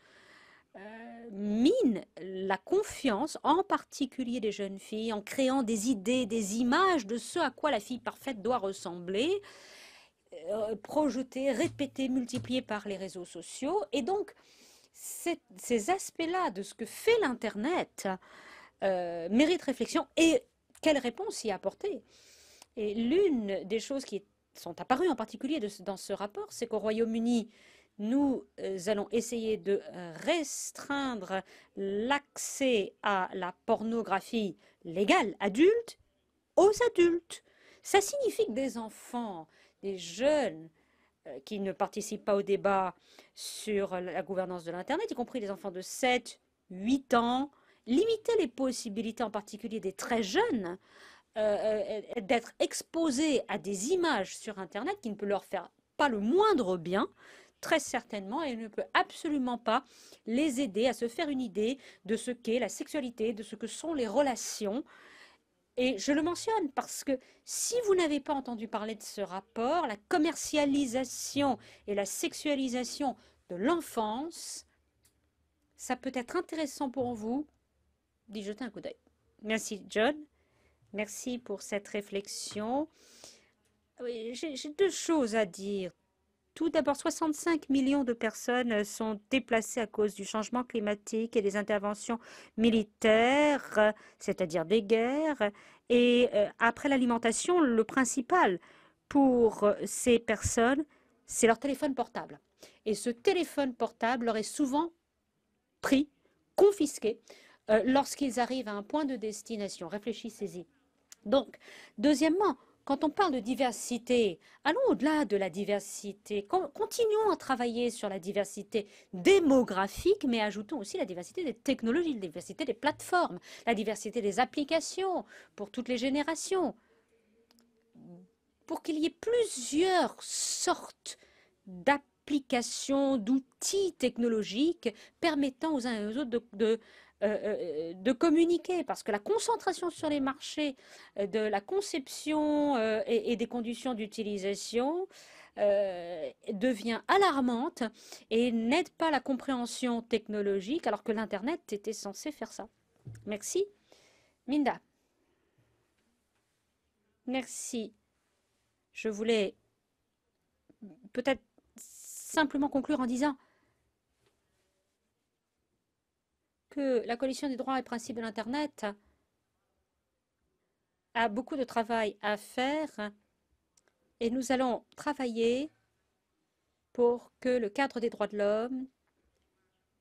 euh, mine la confiance, en particulier des jeunes filles, en créant des idées, des images de ce à quoi la fille parfaite doit ressembler. Euh, projeté, répété, multiplié par les réseaux sociaux. Et donc, ces, aspects-là de ce que fait l'Internet euh, méritent réflexion et quelle réponse y apporter. Et l'une des choses qui sont apparues en particulier dans ce rapport, c'est qu'au Royaume-Uni, nous euh, allons essayer de restreindre l'accès à la pornographie légale adulte aux adultes. Ça signifie que des enfants des jeunes euh, qui ne participent pas au débat sur la gouvernance de l'Internet, y compris les enfants de 7, 8 ans, limiter les possibilités, en particulier des très jeunes, euh, euh, d'être exposés à des images sur Internet qui ne peut leur faire pas le moindre bien, très certainement, et ne peut absolument pas les aider à se faire une idée de ce qu'est la sexualité, de ce que sont les relations, et je le mentionne parce que si vous n'avez pas entendu parler de ce rapport, la commercialisation et la sexualisation de l'enfance, ça peut être intéressant pour vous d'y jeter un coup d'œil. Merci John, merci pour cette réflexion. J'ai deux choses à dire. Tout d'abord, 65 millions de personnes euh, sont déplacées à cause du changement climatique et des interventions militaires, euh, c'est-à-dire des guerres. Et euh, après l'alimentation, le principal pour ces personnes, c'est leur téléphone portable. Et ce téléphone portable leur est souvent pris, confisqué, lorsqu'ils arrivent à un point de destination. Réfléchissez-y. Donc, deuxièmement, quand on parle de diversité, allons au-delà de la diversité. Continuons à travailler sur la diversité démographique, mais ajoutons aussi la diversité des technologies, la diversité des plateformes, la diversité des applications pour toutes les générations, pour qu'il y ait plusieurs sortes d'applications, d'outils technologiques permettant aux uns et aux autres de, de euh, euh, euh, de communiquer, parce que la concentration sur les marchés de la conception et, des conditions d'utilisation devient alarmante et n'aide pas la compréhension technologique, alors que l'Internet était censé faire ça. Merci. Minda. Merci. Je voulais peut-être simplement conclure en disant que la coalition des droits et principes de l'Internet a beaucoup de travail à faire et nous allons travailler pour que le cadre des droits de l'homme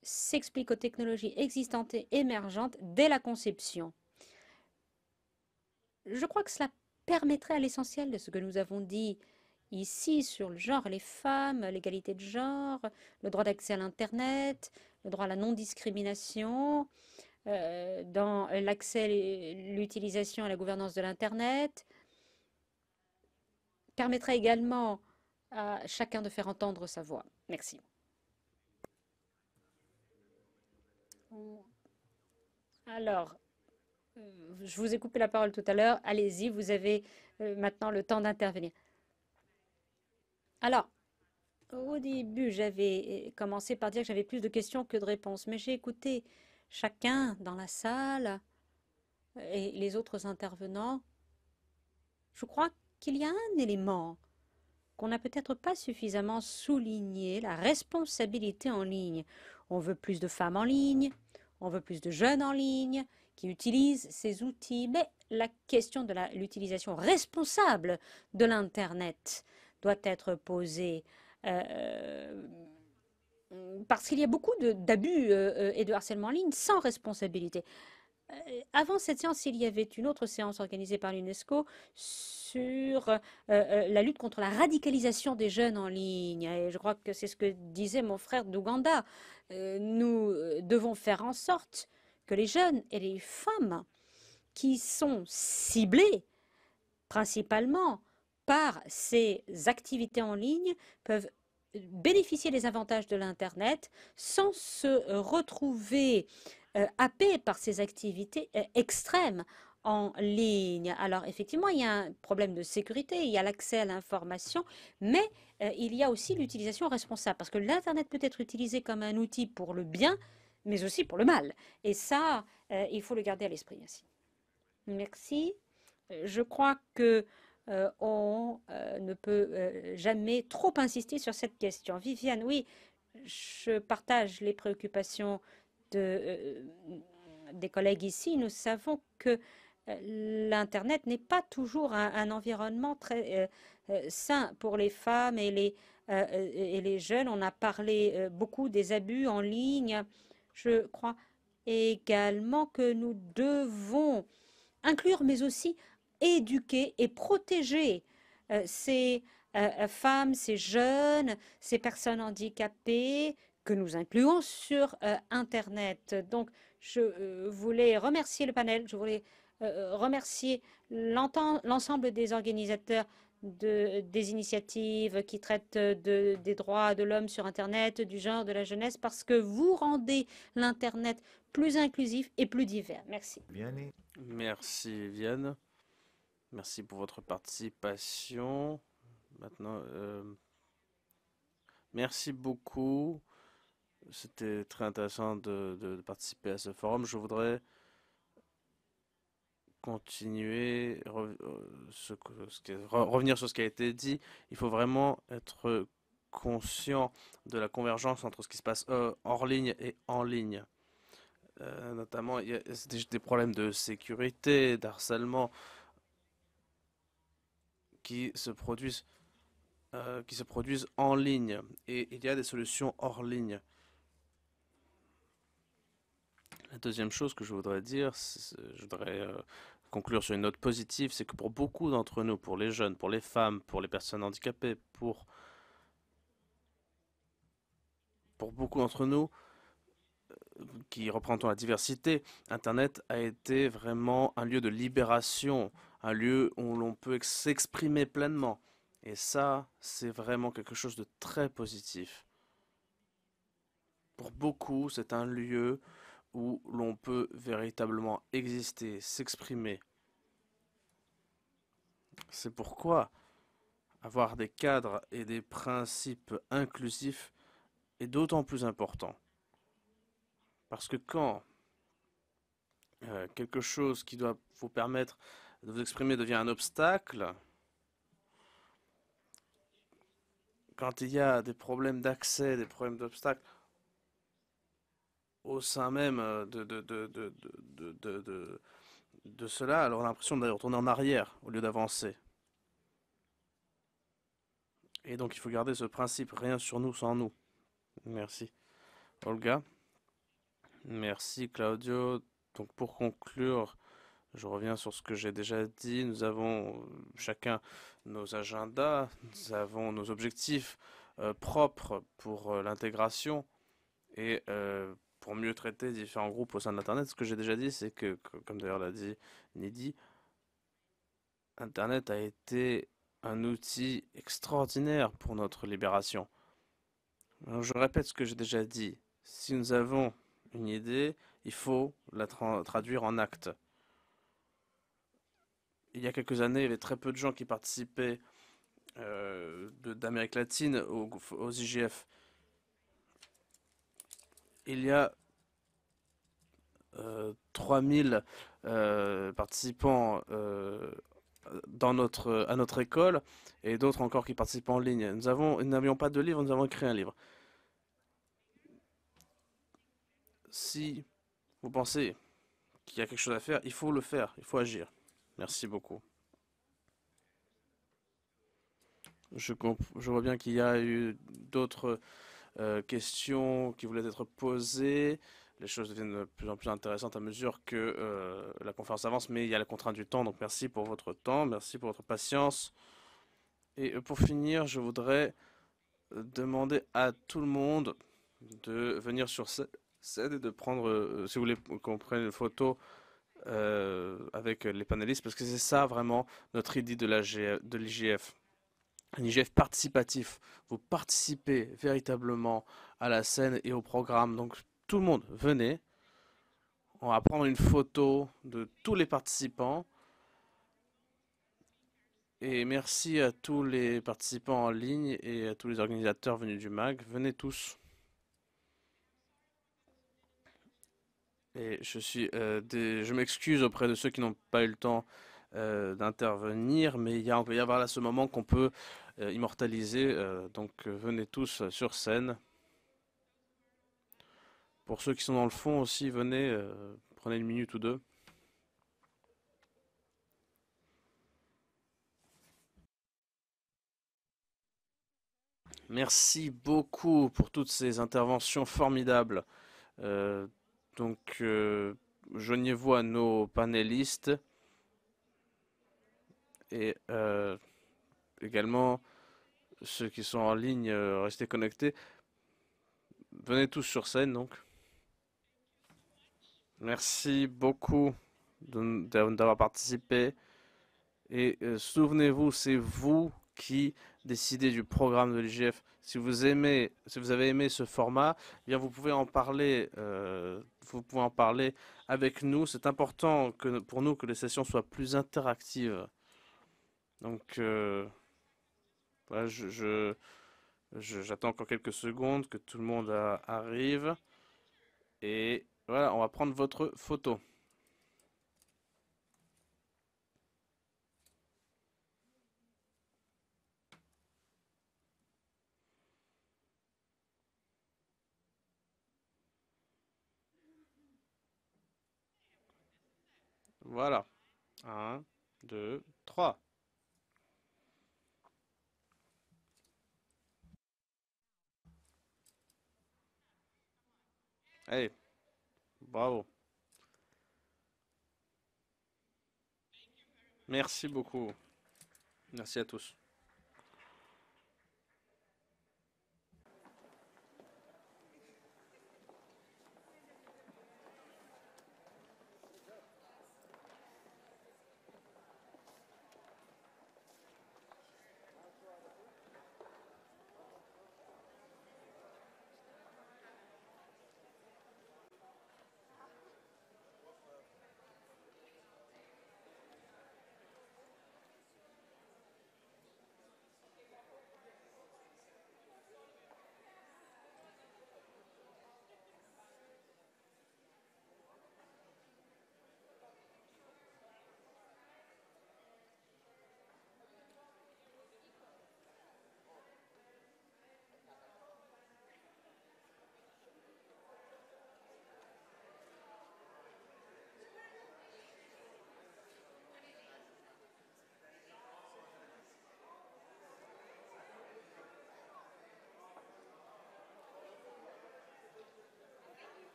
s'explique aux technologies existantes et émergentes dès la conception. Je crois que cela permettrait à l'essentiel de ce que nous avons dit ici sur le genre les femmes, l'égalité de genre, le droit d'accès à l'Internet, le droit à la non-discrimination, euh, dans l'accès, l'utilisation et la gouvernance de l'Internet, permettra également à chacun de faire entendre sa voix. Merci. Alors, euh, je vous ai coupé la parole tout à l'heure. Allez-y, vous avez euh, maintenant le temps d'intervenir. Alors, au début, j'avais euh, commencé par dire que j'avais plus de questions que de réponses, mais j'ai écouté chacun dans la salle euh, et les autres intervenants. Je crois qu'il y a un élément qu'on n'a peut-être pas suffisamment souligné, la responsabilité en ligne. On veut plus de femmes en ligne, on veut plus de jeunes en ligne qui utilisent ces outils, mais la question de l'utilisation responsable de l'Internet, doit être posée. Euh, parce qu'il y a beaucoup d'abus euh, euh, et de harcèlement en ligne sans responsabilité. avant cette séance, il y avait une autre séance organisée par l'UNESCO sur la lutte contre la radicalisation des jeunes en ligne. Et je crois que c'est ce que disait mon frère d'Ouganda. nous devons faire en sorte que les jeunes et les femmes qui sont ciblés principalement par ces activités en ligne, peuvent euh, bénéficier des avantages de l'Internet sans se euh, retrouver euh, happés par ces activités extrêmes en ligne. Alors effectivement, il y a un problème de sécurité, il y a l'accès à l'information, mais il y a aussi l'utilisation responsable, parce que l'Internet peut être utilisé comme un outil pour le bien, mais aussi pour le mal. Et ça, il faut le garder à l'esprit ainsi. Merci. Je crois que euh, on euh, ne peut euh, jamais trop insister sur cette question. Viviane, oui, je partage les préoccupations des collègues ici. Nous savons que l'Internet n'est pas toujours un, environnement très sain pour les femmes et les jeunes. On a parlé beaucoup des abus en ligne. Je crois également que nous devons inclure, mais aussi éduquer et protéger euh, ces euh, euh, femmes, ces jeunes, ces personnes handicapées que nous incluons sur Internet. Donc, je voulais remercier le panel, je voulais remercier l'ensemble des organisateurs des initiatives qui traitent de, des droits de l'homme sur Internet, du genre, de la jeunesse, parce que vous rendez l'Internet plus inclusif et plus divers. Merci. Merci, Vianne. Merci pour votre participation. Maintenant, euh, merci beaucoup. C'était très intéressant de, participer à ce forum. Je voudrais continuer, euh, revenir sur ce qui a été dit. Il faut vraiment être conscient de la convergence entre ce qui se passe euh, hors ligne et en ligne. notamment, il y a des problèmes de sécurité, d'harcèlement, qui se produisent, euh, qui se produisent en ligne. Et il y a des solutions hors ligne. La deuxième chose que je voudrais dire, je voudrais euh, conclure sur une note positive, c'est que pour beaucoup d'entre nous, pour les jeunes, pour les femmes, pour les personnes handicapées, pour, pour beaucoup d'entre nous, euh, qui représentons la diversité, Internet a été vraiment un lieu de libération, un lieu où l'on peut s'exprimer pleinement. Et ça, c'est vraiment quelque chose de très positif. Pour beaucoup, c'est un lieu où l'on peut véritablement exister, s'exprimer. C'est pourquoi avoir des cadres et des principes inclusifs est d'autant plus important. Parce que quand euh, quelque chose qui doit vous permettre de vous exprimer devient un obstacle, quand il y a des problèmes d'accès, des problèmes d'obstacles, au sein même euh, de, de, de, de cela, alors on a l'impression d'aller retourner en arrière au lieu d'avancer. Et donc il faut garder ce principe, rien sur nous sans nous. Merci. Olga. Merci Claudio. Donc pour conclure, je reviens sur ce que j'ai déjà dit. Nous avons euh, chacun nos agendas, nous avons nos objectifs euh, propres pour euh, l'intégration et pour mieux traiter différents groupes au sein de l'Internet. Ce que j'ai déjà dit, c'est que, comme d'ailleurs l'a dit Nidhi, Internet a été un outil extraordinaire pour notre libération. je répète ce que j'ai déjà dit. Si nous avons une idée, il faut la traduire en actes il y a quelques années, il y avait très peu de gens qui participaient euh, d'Amérique latine aux, IGF. Il y a 3000 euh, euh, participants dans notre, à notre école et d'autres encore qui participent en ligne. Nous n'avions pas de livre, nous avons créé un livre. Si vous pensez qu'il y a quelque chose à faire, il faut le faire, il faut agir. Merci beaucoup. Je, je vois bien qu'il y a eu d'autres euh, questions qui voulaient être posées. Les choses deviennent de plus en plus intéressantes à mesure que euh, la conférence avance, mais il y a la contrainte du temps, donc merci pour votre temps, merci pour votre patience. Et euh, pour finir, je voudrais demander à tout le monde de venir sur scène et de prendre, si vous voulez qu'on prenne une photo euh, avec les panélistes, parce que c'est ça vraiment notre idée de l'IGF. Un IGF participatif. Vous participez véritablement à la scène et au programme. Donc tout le monde, venez. On va prendre une photo de tous les participants. Et merci à tous les participants en ligne et à tous les organisateurs venus du MAG. Venez tous. Euh, je m'excuse auprès de ceux qui n'ont pas eu le temps euh, d'intervenir, mais il, y a, avoir là ce moment qu'on peut euh, immortaliser. donc venez tous sur scène. Pour ceux qui sont dans le fond aussi, venez, prenez une minute ou deux. Merci beaucoup pour toutes ces interventions formidables. Donc, euh, joignez-vous à nos panélistes et euh, également ceux qui sont en ligne, euh, restez connectés. Venez tous sur scène, donc. Merci beaucoup d'avoir participé. Et souvenez-vous, c'est vous qui décider du programme de l'IGF. Si vous aimez, si vous avez aimé ce format, eh bien vous pouvez en parler, euh, vous pouvez en parler avec nous. C'est important que pour nous que les sessions soient plus interactives. Donc euh, je, J'attends encore quelques secondes que tout le monde arrive. Et voilà, on va prendre votre photo. Voilà. 1, 2, 3. Allez, bravo. Merci beaucoup. Merci à tous.